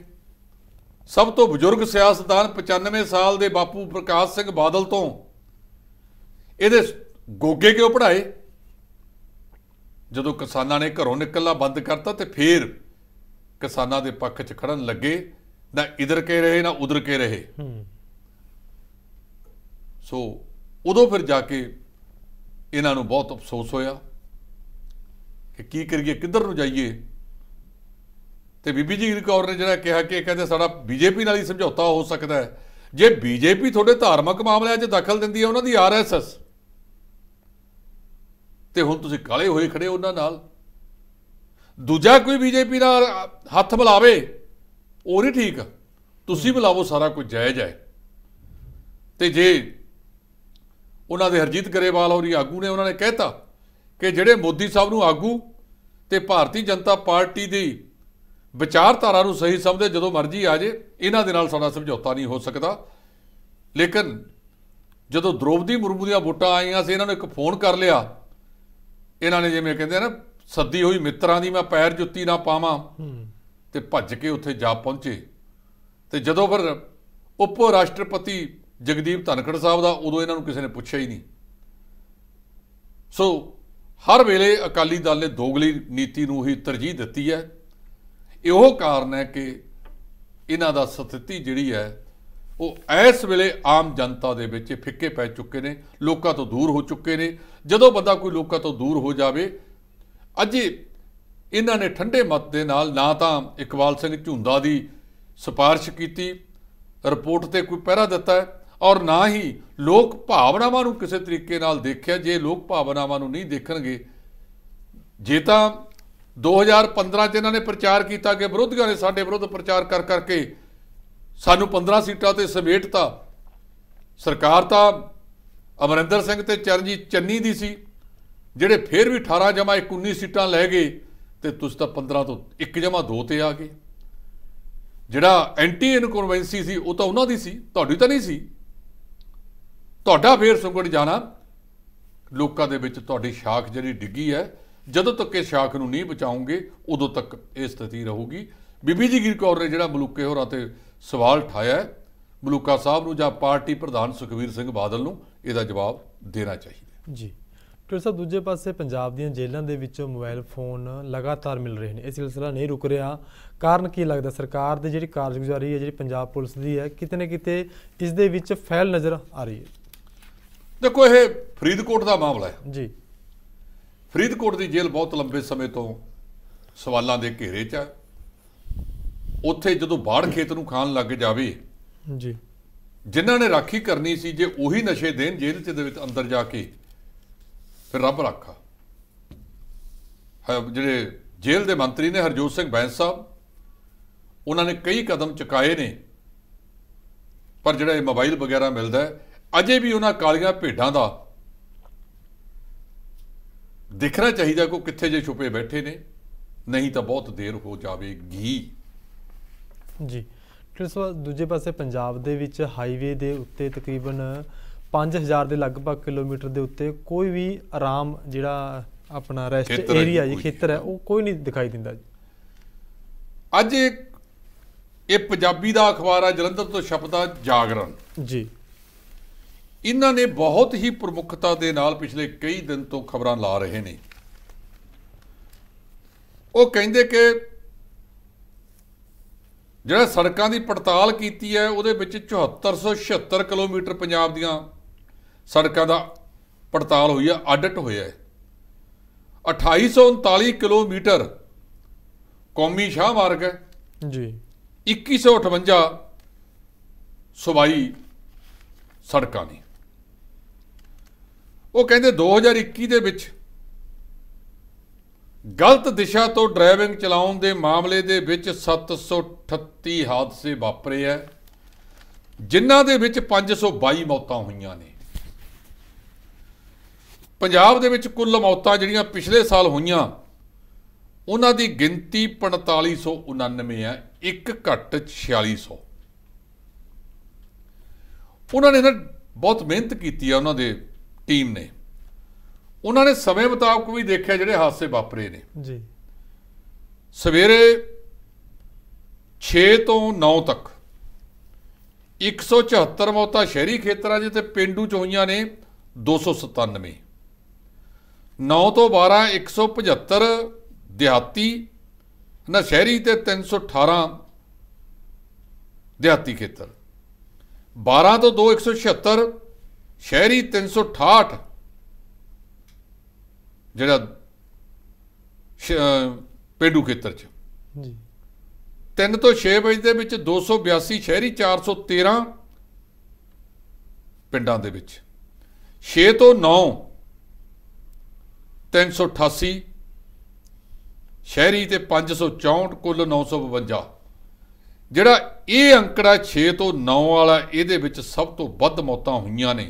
ਸਭ ਤੋਂ ਬਜ਼ੁਰਗ ਸਿਆਸਤਦਾਨ 95 ਸਾਲ ਦੇ ਬਾਪੂ ਪ੍ਰਕਾਸ਼ ਸਿੰਘ ਬਾਦਲ ਤੋਂ ਇਹਦੇ ਗੋਗੇ ਕਿਉਂ ਪੜਾਏ ਜਦੋਂ ਕਿਸਾਨਾਂ ਨੇ ਘਰੋਂ ਨਿਕਲਣਾ ਬੰਦ ਕਰਤਾ ਤੇ ਫੇਰ ਕਿਸਾਨਾਂ ਦੇ ਪੱਖ 'ਚ ਖੜਨ ਲੱਗੇ ਨਾ ਇਧਰ ਕੇ ਰਹੇ ਨਾ ਉਧਰ ਕੇ ਰਹੇ ਸੋ ਉਦੋਂ ਫਿਰ ਜਾ ਕੇ ਇਹਨਾਂ ਨੂੰ ਬਹੁਤ ਅਫਸੋਸ ਹੋਇਆ ਕਿ ਕੀ ਕਰੀਏ ਕਿੱਧਰ ਨੂੰ ਜਾਈਏ ਤੇ ਬੀਬੀ ਜੀ ਰਿਕਾਰਡ ਨੇ ਜਿਹੜਾ ਕਿਹਾ ਕਿ ਕਹਿੰਦੇ ਸਾਡਾ ਬੀਜੇਪੀ ਨਾਲ ਹੀ ਸਮਝੌਤਾ ਹੋ ਸਕਦਾ ਹੈ ਜੇ ਬੀਜੇਪੀ ਤੁਹਾਡੇ ਧਾਰਮਿਕ ਮਾਮਲਿਆਂ 'ਚ ਦਖਲ ਦਿੰਦੀ ਹੈ ਉਹਨਾਂ ਦੀ ਆਰਐਸਐਸ ਤੇ ਹੁਣ ਤੁਸੀਂ ਕਾਲੇ ਹੋਏ ਖੜੇ ਉਹਨਾਂ ਨਾਲ ਦੂਜਾ ਕੋਈ ਬੀਜੇਪੀ ਨਾਲ ਹੱਥ ਮਿਲਾਵੇ ਉਹ ਨਹੀਂ ਠੀਕ ਤੁਸੀਂ ਬੁਲਾਵੋ ਸਾਰਾ ਕੁਝ ਜਾਇਜ਼ ਹੈ ਤੇ ਜੇ ਉਹਨਾਂ ਦੇ ਹਰਜੀਤ ਗਰੇਵਾਲ ਹੋਰੀ ਆਗੂ ਨੇ ਉਹਨਾਂ ਨੇ ਕਹਿਤਾ ਕਿ ਜਿਹੜੇ ਮੋਦੀ ਸਾਹਿਬ ਨੂੰ ਆਗੂ ਤੇ ਭਾਰਤੀ ਜਨਤਾ ਪਾਰਟੀ ਦੀ ਵਿਚਾਰਧਾਰਾ ਨੂੰ ਸਹੀ ਸਮਝਦੇ ਜਦੋਂ ਮਰਜ਼ੀ ਆ ਜੇ ਇਹਨਾਂ ਦੇ ਨਾਲ ਸਾਡਾ ਸਮਝੌਤਾ ਨਹੀਂ ਹੋ ਸਕਦਾ ਲੇਕਿਨ ਜਦੋਂ ਦ੍ਰੋਪਦੀ ਮੁਰਮੂ ਦੀਆਂ ਵੋਟਾਂ ਆਈਆਂ ਸੀ ਇਹਨਾਂ ਨੂੰ ਇੱਕ ਫੋਨ ਕਰ ਲਿਆ ਇਹਨਾਂ ਨੇ ਜਿਵੇਂ ਕਹਿੰਦੇ ਨਾ ਸੱਦੀ ਹੋਈ ਮਿੱਤਰਾਂ ਦੀ ਮੈਂ ਪੈਰ ਜੁੱਤੀ ਨਾ ਪਾਵਾਂ ਤੇ ਭੱਜ ਕੇ ਉੱਥੇ ਜਾ ਪਹੁੰਚੇ ਤੇ ਜਦੋਂ ਫਿਰ ਉਪ ਰਾਸ਼ਟਰਪਤੀ ਜਗਦੀਪ ਧਨਖੜ ਸਾਹਿਬ ਦਾ ਉਦੋਂ ਇਹਨਾਂ ਨੂੰ ਕਿਸੇ ਨੇ ਪੁੱਛਿਆ ਹੀ ਨਹੀਂ ਸੋ ਹਰ ਵੇਲੇ ਅਕਾਲੀ ਦਲ ਨੇ ਦੋਗਲੀ ਨੀਤੀ ਨੂੰ ਹੀ ਤਰਜੀਹ ਦਿੱਤੀ ਹੈ ਇਹੋ ਕਾਰਨ ਹੈ ਕਿ ਇਹਨਾਂ ਦਾ ਸਥਿਤੀ ਜਿਹੜੀ ਹੈ ਉਹ ਇਸ ਵੇਲੇ ਆਮ ਜਨਤਾ ਦੇ ਵਿੱਚ ਫਿੱਕੇ ਪੈ ਚੁੱਕੇ ਨੇ ਲੋਕਾਂ ਤੋਂ ਦੂਰ ਹੋ ਚੁੱਕੇ ਨੇ ਜਦੋਂ ਬੰਦਾ ਕੋਈ ਲੋਕਾਂ ਤੋਂ ਦੂਰ ਹੋ ਜਾਵੇ ਅੱਜ ਇਹਨਾਂ ਨੇ ਠੰਡੇ ਮਤ ਦੇ ਨਾਲ ਨਾ ਤਾਂ ਇਕਬਾਲ ਸਿੰਘ ਝੁੰਦਾ ਦੀ ਸਿਫਾਰਿਸ਼ ਕੀਤੀ ਰਿਪੋਰਟ ਤੇ ਕੋਈ ਪਹਿਰਾ ਦਿੱਤਾ ਹੈ ਔਰ ਨਾ ਹੀ ਲੋਕ ਭਾਵਨਾਵਾਂ ਨੂੰ ਕਿਸੇ ਤਰੀਕੇ ਨਾਲ ਦੇਖਿਆ ਜੇ ਲੋਕ ਭਾਵਨਾਵਾਂ ਨੂੰ ਨਹੀਂ ਦੇਖਣਗੇ ਜੇ ਤਾਂ 2015 'ਚ ਇਹਨਾਂ ਨੇ ਪ੍ਰਚਾਰ ਕੀਤਾ ਕਿ ਵਿਰੋਧੀਆਂ ਨੇ ਸਾਡੇ ਵਿਰੁੱਧ ਪ੍ਰਚਾਰ ਕਰ ਕਰਕੇ ਸਾਨੂੰ 15 ਸੀਟਾਂ ਤੇ ਸਮੇਟਤਾ ਸਰਕਾਰ ਤਾਂ ਅਮਰਿੰਦਰ ਸਿੰਘ ਤੇ ਚਰਨਜੀਤ ਚੰਨੀ ਦੀ ਸੀ ਜਿਹੜੇ ਫੇਰ ਵੀ 18 ਜਮਾ 19 ਸੀਟਾਂ ਲੈ ਗਏ ਤੇ ਤੁਸੀਂ ਤਾਂ 15 ਤੋਂ 1 ਜਮਾ 2 ਤੇ ਆ ਗਏ ਜਿਹੜਾ ਐਂਟੀ ਇਨਕਨਵੈਂਸੀ ਸੀ ਉਹ ਤਾਂ ਉਹਨਾਂ ਦੀ ਸੀ ਤੁਹਾਡੀ ਤਾਂ ਨਹੀਂ ਸੀ ਤੁਹਾਡਾ ਫੇਰ ਸੁਗੜ ਜਾਣਾ ਲੋਕਾਂ ਦੇ ਵਿੱਚ ਤੁਹਾਡੀ ਸ਼ਾਖ ਜਿਹੜੀ ਡਿੱਗੀ ਹੈ ਜਦੋਂ ਤੱਕ ਇਹ ਸ਼ਾਖ ਨੂੰ ਨਹੀਂ ਬਚਾਉਂਗੇ ਉਦੋਂ ਤੱਕ ਇਹ ਸਥਿਤੀ ਰਹੂਗੀ ਬੀਬੀ ਜੀ ਗਿਰਕੌਰ ਨੇ ਜਿਹੜਾ ਬਲੂਕੇ ਹੋਰਾਂ ਤੇ ਸਵਾਲ ਠਾਇਆ ਹੈ ਬਲੂਕਾ ਸਾਹਿਬ ਨੂੰ ਜਾਂ ਪਾਰਟੀ ਪ੍ਰਧਾਨ ਸੁਖਵੀਰ ਸਿੰਘ ਬਾਦਲ ਨੂੰ ਇਹਦਾ ਜਵਾਬ ਦੇਣਾ ਚਾਹੀਦਾ ਜੀ ਡਾਕਟਰ ਸਾਹਿਬ ਦੂਜੇ ਪਾਸੇ ਪੰਜਾਬ ਦੀਆਂ ਜੇਲ੍ਹਾਂ ਦੇ ਵਿੱਚੋਂ ਮੋਬਾਈਲ ਫੋਨ ਲਗਾਤਾਰ ਮਿਲ ਰਹੇ ਨੇ ਇਹ ਸਿਲਸਿਲਾ ਨਹੀਂ ਰੁਕ ਰਿਹਾ ਕਾਰਨ ਕੀ ਲੱਗਦਾ ਸਰਕਾਰ ਦੇ ਜਿਹੜੀ ਕਾਰਜਗੁਜ਼ਾਰੀ ਹੈ ਜਿਹੜੀ ਪੰਜਾਬ ਪੁਲਿਸ ਦੀ ਹੈ ਕਿਤੇ ਨਾ ਕਿਤੇ ਇਸ ਦੇ ਵਿੱਚ ਫੈਲ ਨਜ਼ਰ ਆ ਰਹੀ ਹੈ ਦੇਖੋ ਇਹ ਫਰੀਦਕੋਟ ਦਾ ਮਾਮਲਾ ਹੈ ਜੀ ਫਰੀਦਕੋਟ ਦੀ ਜੇਲ੍ਹ ਬਹੁਤ ਲੰਬੇ ਸਮੇਂ ਤੋਂ ਸਵਾਲਾਂ ਦੇ ਘੇਰੇ 'ਚ ਹੈ ਉੱਥੇ ਜਦੋਂ ਬਾੜ ਖੇਤ ਨੂੰ ਖਾਣ ਲੱਗ ਜਾਵੇ ਜੀ ਜਿਨ੍ਹਾਂ ਨੇ ਰਾਖੀ ਕਰਨੀ ਸੀ ਜੇ ਉਹੀ ਨਸ਼ੇ ਦੇਣ ਜੇਲ੍ਹ 'ਚ ਦੇ ਵਿੱਚ ਅੰਦਰ ਜਾ ਕੇ ਫਿਰ ਰੱਬ ਰੱਖਾ ਜਿਹੜੇ ਜੇਲ੍ਹ ਦੇ ਮੰਤਰੀ ਨੇ ਹਰਜੋਤ ਸਿੰਘ ਬੈਂਸ ਸਾਹਿਬ ਉਹਨਾਂ ਨੇ ਕਈ ਕਦਮ ਚੁਕਾਏ ਨੇ ਪਰ ਜਿਹੜਾ ਇਹ ਮੋਬਾਈਲ ਵਗੈਰਾ ਮਿਲਦਾ ਹੈ ਅਜੇ ਵੀ ਉਹਨਾਂ ਕਾਲੀਆਂ ਭੇਡਾਂ ਦਾ ਦਿਖਣਾ ਚਾਹੀਦਾ ਕੋ ਕਿੱਥੇ ਜੇ ਛੁਪੇ ਬੈਠੇ ਨੇ ਨਹੀਂ ਤਾਂ ਬਹੁਤ ਦੇਰ ਹੋ ਜਾਵੇਗੀ ਜੀ ਕਿਸਵਾ ਦੂਜੇ ਪਾਸੇ ਪੰਜਾਬ ਦੇ ਵਿੱਚ ਹਾਈਵੇ ਦੇ ਉੱਤੇ ਤਕਰੀਬਨ 5000 ਦੇ ਲਗਭਗ ਕਿਲੋਮੀਟਰ ਦੇ ਉੱਤੇ ਕੋਈ ਵੀ ਆਰਾਮ ਜਿਹੜਾ ਆਪਣਾ ਰੈਸਟ ਏਰੀਆ ਜੀ ਖੇਤਰ ਹੈ ਉਹ ਕੋਈ ਨਹੀਂ ਦਿਖਾਈ ਦਿੰਦਾ ਜੀ ਅੱਜ ਇਹ ਪੰਜਾਬੀ ਦਾ ਅਖਬਾਰ ਹੈ ਜਲੰਧਰ ਤੋਂ ਛਪਦਾ ਜਾਗਰਣ ਜੀ ਇਹਨਾਂ ਨੇ ਬਹੁਤ ਹੀ ਪ੍ਰਮੁੱਖਤਾ ਦੇ ਨਾਲ ਪਿਛਲੇ ਕਈ ਦਿਨ ਤੋਂ ਖਬਰਾਂ ਲਾ ਰਹੇ ਨੇ ਉਹ ਕਹਿੰਦੇ ਕਿ ਜਿਹੜਾ ਸੜਕਾਂ ਦੀ ਪੜਤਾਲ ਕੀਤੀ ਹੈ ਉਹਦੇ ਵਿੱਚ 7476 ਕਿਲੋਮੀਟਰ ਪੰਜਾਬ ਦੀਆਂ ਸੜਕਾਂ ਦਾ ਪੜਤਾਲ ਹੋਈ ਹੈ ਆਡਿਟ ਹੋਇਆ ਹੈ 2839 ਕਿਲੋਮੀਟਰ ਕੌਮੀ ਸ਼ਾਹ ਮਾਰਗ ਹੈ ਜੀ 2158 ਸਵਾਈ ਸੜਕਾਂ ਨੇ ਉਹ ਕਹਿੰਦੇ 2021 ਦੇ ਵਿੱਚ ਗਲਤ ਦਿਸ਼ਾ ਤੋਂ ਡਰਾਈਵਿੰਗ ਚਲਾਉਣ ਦੇ ਮਾਮਲੇ ਦੇ ਵਿੱਚ 738 ਹਾਦਸੇ ਵਾਪਰੇ ਐ ਜਿਨ੍ਹਾਂ ਦੇ ਵਿੱਚ 522 ਮੌਤਾਂ ਹੋਈਆਂ ਨੇ ਪੰਜਾਬ ਦੇ ਵਿੱਚ ਕੁੱਲ ਮੌਤਾਂ ਜਿਹੜੀਆਂ ਪਿਛਲੇ ਸਾਲ ਹੋਈਆਂ ਉਹਨਾਂ ਦੀ ਗਿਣਤੀ 4599 ਹੈ ਇੱਕ ਘੱਟ 4600 ਉਹਨਾਂ ਨੇ ਨਾ ਬਹੁਤ ਮਿਹਨਤ ਕੀਤੀ ਆ ਉਹਨਾਂ ਦੇ ਟੀਮ ਨੇ ਉਹਨਾਂ ਨੇ ਸਮੇਂ ਮੁਤਾਬਕ ਵੀ ਦੇਖਿਆ ਜਿਹੜੇ ਹਾਦਸੇ ਵਾਪਰੇ ਨੇ ਜੀ ਸਵੇਰੇ 6 ਤੋਂ 9 ਤੱਕ 174 ਮੌਤਾਂ ਸ਼ਹਿਰੀ ਖੇਤਰਾਂ 'ਚ ਤੇ ਪਿੰਡੂ 'ਚ ਹੋਈਆਂ ਨੇ 297 9 ਤੋਂ 12 175 ਦਿਹਾਤੀ ਨਾ ਸ਼ਹਿਰੀ ਤੇ 318 ਦਿਹਾਤੀ ਖੇਤਰ 12 ਤੋਂ 2 176 ਸ਼ਹਿਰੀ 368 ਜਿਹੜਾ ਪੇਡੂ ਖੇਤਰ ਚ ਜੀ 3 ਤੋਂ 6 ਵਜੇ ਦੇ ਵਿੱਚ 282 ਸ਼ਹਿਰੀ 413 ਪਿੰਡਾਂ ਦੇ ਵਿੱਚ 6 ਤੋਂ 9 388 ਸ਼ਹਿਰੀ ਤੇ 564 ਕੁੱਲ 952 ਜਿਹੜਾ ਇਹ ਅੰਕੜਾ 6 ਤੋਂ 9 ਵਾਲਾ ਇਹਦੇ ਵਿੱਚ ਸਭ ਤੋਂ ਵੱਧ ਮੌਤਾਂ ਹੋਈਆਂ ਨੇ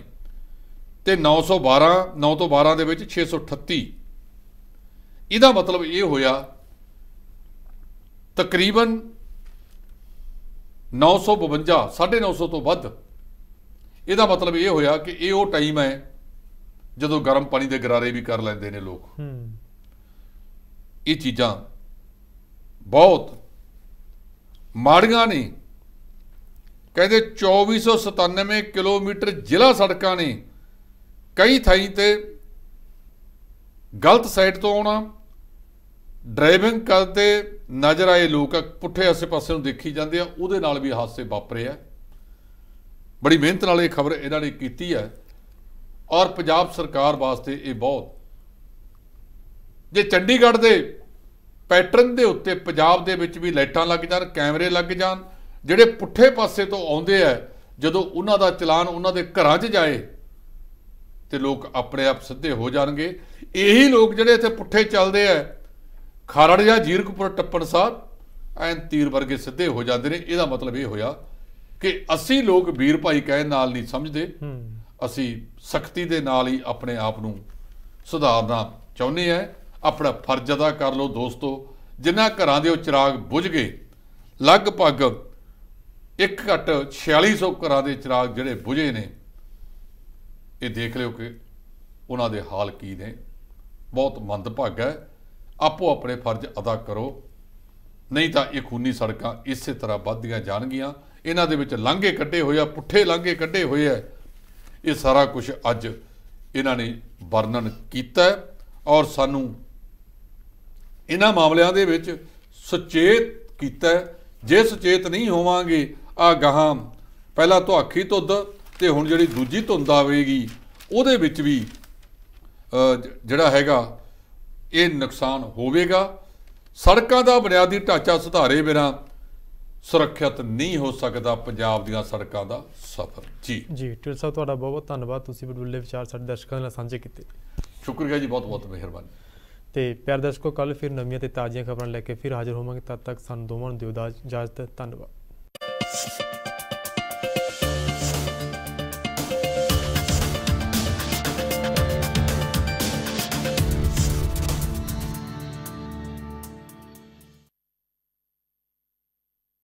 ਤੇ 912 9 ਤੋਂ 12 ਦੇ ਵਿੱਚ 638 ਇਹਦਾ ਮਤਲਬ ਇਹ ਹੋਇਆ ਤਕਰੀਬਨ 952 950 ਤੋਂ ਵੱਧ ਇਹਦਾ ਮਤਲਬ ਇਹ ਹੋਇਆ ਕਿ ਇਹ ਉਹ ਟਾਈਮ ਹੈ ਜਦੋਂ ਗਰਮ ਪਾਣੀ ਦੇ ਗਰਾਰੇ ਵੀ ਕਰ ਲੈਂਦੇ ਨੇ ਲੋਕ ਇਹ ਚੀਜ਼ਾਂ ਬਹੁਤ ਮਾੜੀਆਂ ਨੇ ਕਹਿੰਦੇ 2497 ਕਿਲੋਮੀਟਰ ਜ਼ਿਲ੍ਹਾ ਸੜਕਾਂ ਨੇ ਕਈ ਥਾਈਂ ਤੇ ਗਲਤ ਸਾਈਡ ਤੋਂ ਆਉਣਾ ਡਰਾਈਵਿੰਗ ਕਰਦੇ ਨਜ਼ਰ ਆਏ ਲੋਕ ਪੁੱਠੇ ਆਸੇ ਪਾਸੇ ਨੂੰ ਦੇਖੀ ਜਾਂਦੇ ਆ ਉਹਦੇ ਨਾਲ ਵੀ ਹਾਦਸੇ ਵਾਪਰੇ ਆ ਬੜੀ ਮਿਹਨਤ ਨਾਲ ਇਹ ਖਬਰ ਇਹਨਾਂ ਨੇ ਕੀਤੀ ਹੈ ਔਰ ਪੰਜਾਬ ਸਰਕਾਰ ਵਾਸਤੇ ਇਹ ਬਹੁਤ ਜੇ ਚੰਡੀਗੜ੍ਹ ਦੇ ਪੈਟਰਨ ਦੇ ਉੱਤੇ ਪੰਜਾਬ ਦੇ ਵਿੱਚ ਵੀ ਲਾਈਟਾਂ ਲੱਗ ਜਾਣ ਕੈਮਰੇ ਲੱਗ ਜਾਣ ਜਿਹੜੇ ਪੁੱਠੇ ਪਾਸੇ ਤੋਂ ਆਉਂਦੇ ਆ ਜਦੋਂ ਉਹਨਾਂ ਦਾ ਚਲਾਨ ਉਹਨਾਂ ਦੇ ਘਰਾਂ 'ਚ ਜਾਏ ਤੇ ਲੋਕ ਆਪਣੇ ਆਪ ਸਿੱਧੇ ਹੋ ਜਾਣਗੇ ਇਹੀ ਲੋਕ ਜਿਹੜੇ ਇੱਥੇ ਪੁੱਠੇ ਚੱਲਦੇ ਆ ਖਰੜ ਜਾਂ ਜੀਰਕਪੁਰ ਟੱਪਣ ਸਾਹਿਬ ਐਨ ਤੀਰ ਵਰਗੇ ਸਿੱਧੇ ਹੋ ਜਾਂਦੇ ਨੇ ਇਹਦਾ ਮਤਲਬ ਇਹ ਹੋਇਆ ਕਿ ਅਸੀਂ ਲੋਕ ਵੀਰ ਭਾਈ ਕਹਿਣ ਨਾਲ ਨਹੀਂ ਸਮਝਦੇ ਅਸੀਂ ਸਖਤੀ ਦੇ ਨਾਲ ਹੀ ਆਪਣੇ ਆਪ ਨੂੰ ਸੁਧਾਰਨਾ ਚਾਹੁੰਦੇ ਆ ਆਪਣਾ ਫਰਜ਼ ਅਦਾ ਕਰ ਲਓ ਦੋਸਤੋ ਜਿਨ੍ਹਾਂ ਘਰਾਂ ਦੇ ਉਹ ਚਿਰਾਗ ਬੁਝ ਗਏ ਲਗਭਗ 1 ਘਟ 4600 ਘਰਾਂ ਦੇ ਚਿਰਾਗ ਜਿਹੜੇ ਬੁਝੇ ਨੇ ਇਹ ਦੇਖ ਲਿਓ ਕਿ ਉਹਨਾਂ ਦੇ ਹਾਲ ਕੀ ਨੇ ਬਹੁਤ ਮੰਦਭਾਗਾ ਹੈ ਆਪੋ ਆਪਣੇ ਫਰਜ਼ ਅਦਾ ਕਰੋ ਨਹੀਂ ਤਾਂ ਇਹ ਖੂਨੀ ਸੜਕਾਂ ਇਸੇ ਤਰ੍ਹਾਂ ਵੱਧਦੀਆਂ ਜਾਣਗੀਆਂ ਇਹਨਾਂ ਦੇ ਵਿੱਚ ਲਾਂਘੇ ਕੱਢੇ ਹੋਏ ਆ ਪੁੱਠੇ ਲਾਂਘੇ ਕੱਢੇ ਹੋਏ ਆ ਇਹ ਸਾਰਾ ਕੁਝ ਅੱਜ ਇਹਨਾਂ ਨੇ ਵਰਣਨ ਕੀਤਾ ਔਰ ਸਾਨੂੰ ਇਹਨਾਂ ਮਾਮਲਿਆਂ ਦੇ ਵਿੱਚ ਸੁਚੇਤ ਕੀਤਾ ਜੇ ਸੁਚੇਤ ਨਹੀਂ ਹੋਵਾਂਗੇ ਆ ਗਾਹਾਂ ਪਹਿਲਾਂ ਧੋਖੀ ਧੁੱਧ ਤੇ ਹੁਣ ਜਿਹੜੀ ਦੂਜੀ ਧੁੰਦ ਆਵੇਗੀ ਉਹਦੇ ਵਿੱਚ ਵੀ ਜਿਹੜਾ ਹੈਗਾ ਇਹ ਨੁਕਸਾਨ ਹੋਵੇਗਾ ਸੜਕਾਂ ਦਾ ਬੁਨਿਆਦੀ ਢਾਂਚਾ ਸੁਧਾਰੇ ਬਿਨਾ ਸੁਰੱਖਿਅਤ ਨਹੀਂ ਹੋ ਸਕਦਾ ਪੰਜਾਬ ਦੀਆਂ ਸੜਕਾਂ ਦਾ ਸਫ਼ਰ ਜੀ ਜੀ ਟਿਲ ਸਾਹਿਬ ਤੁਹਾਡਾ ਬਹੁਤ ਬਹੁਤ ਧੰਨਵਾਦ ਤੁਸੀਂ ਬਡੁੱਲੇ ਵਿਚਾਰ ਸਾਡੇ ਦਰਸ਼ਕਾਂ ਨਾਲ ਸਾਂਝੇ ਕੀਤੇ ਸ਼ੁਕਰੀਆ ਜੀ ਬਹੁਤ ਬਹੁਤ ਮਿਹਰਬਾਨੀ ਤੇ ਪਿਆਰ ਦਰਸ਼ਕੋ ਕੱਲ ਫਿਰ ਨਵੀਆਂ ਤੇ ਤਾਜ਼ੀਆਂ ਖਬਰਾਂ ਲੈ ਕੇ ਫਿਰ ਹਾਜ਼ਰ ਹੋਵਾਂਗੇ ਤਦ ਤੱਕ ਸਾਨੂੰ ਦੋਵਾਂ ਨੂੰ ਦਿਓ ਇਜਾਜ਼ਤ ਧੰਨਵਾਦ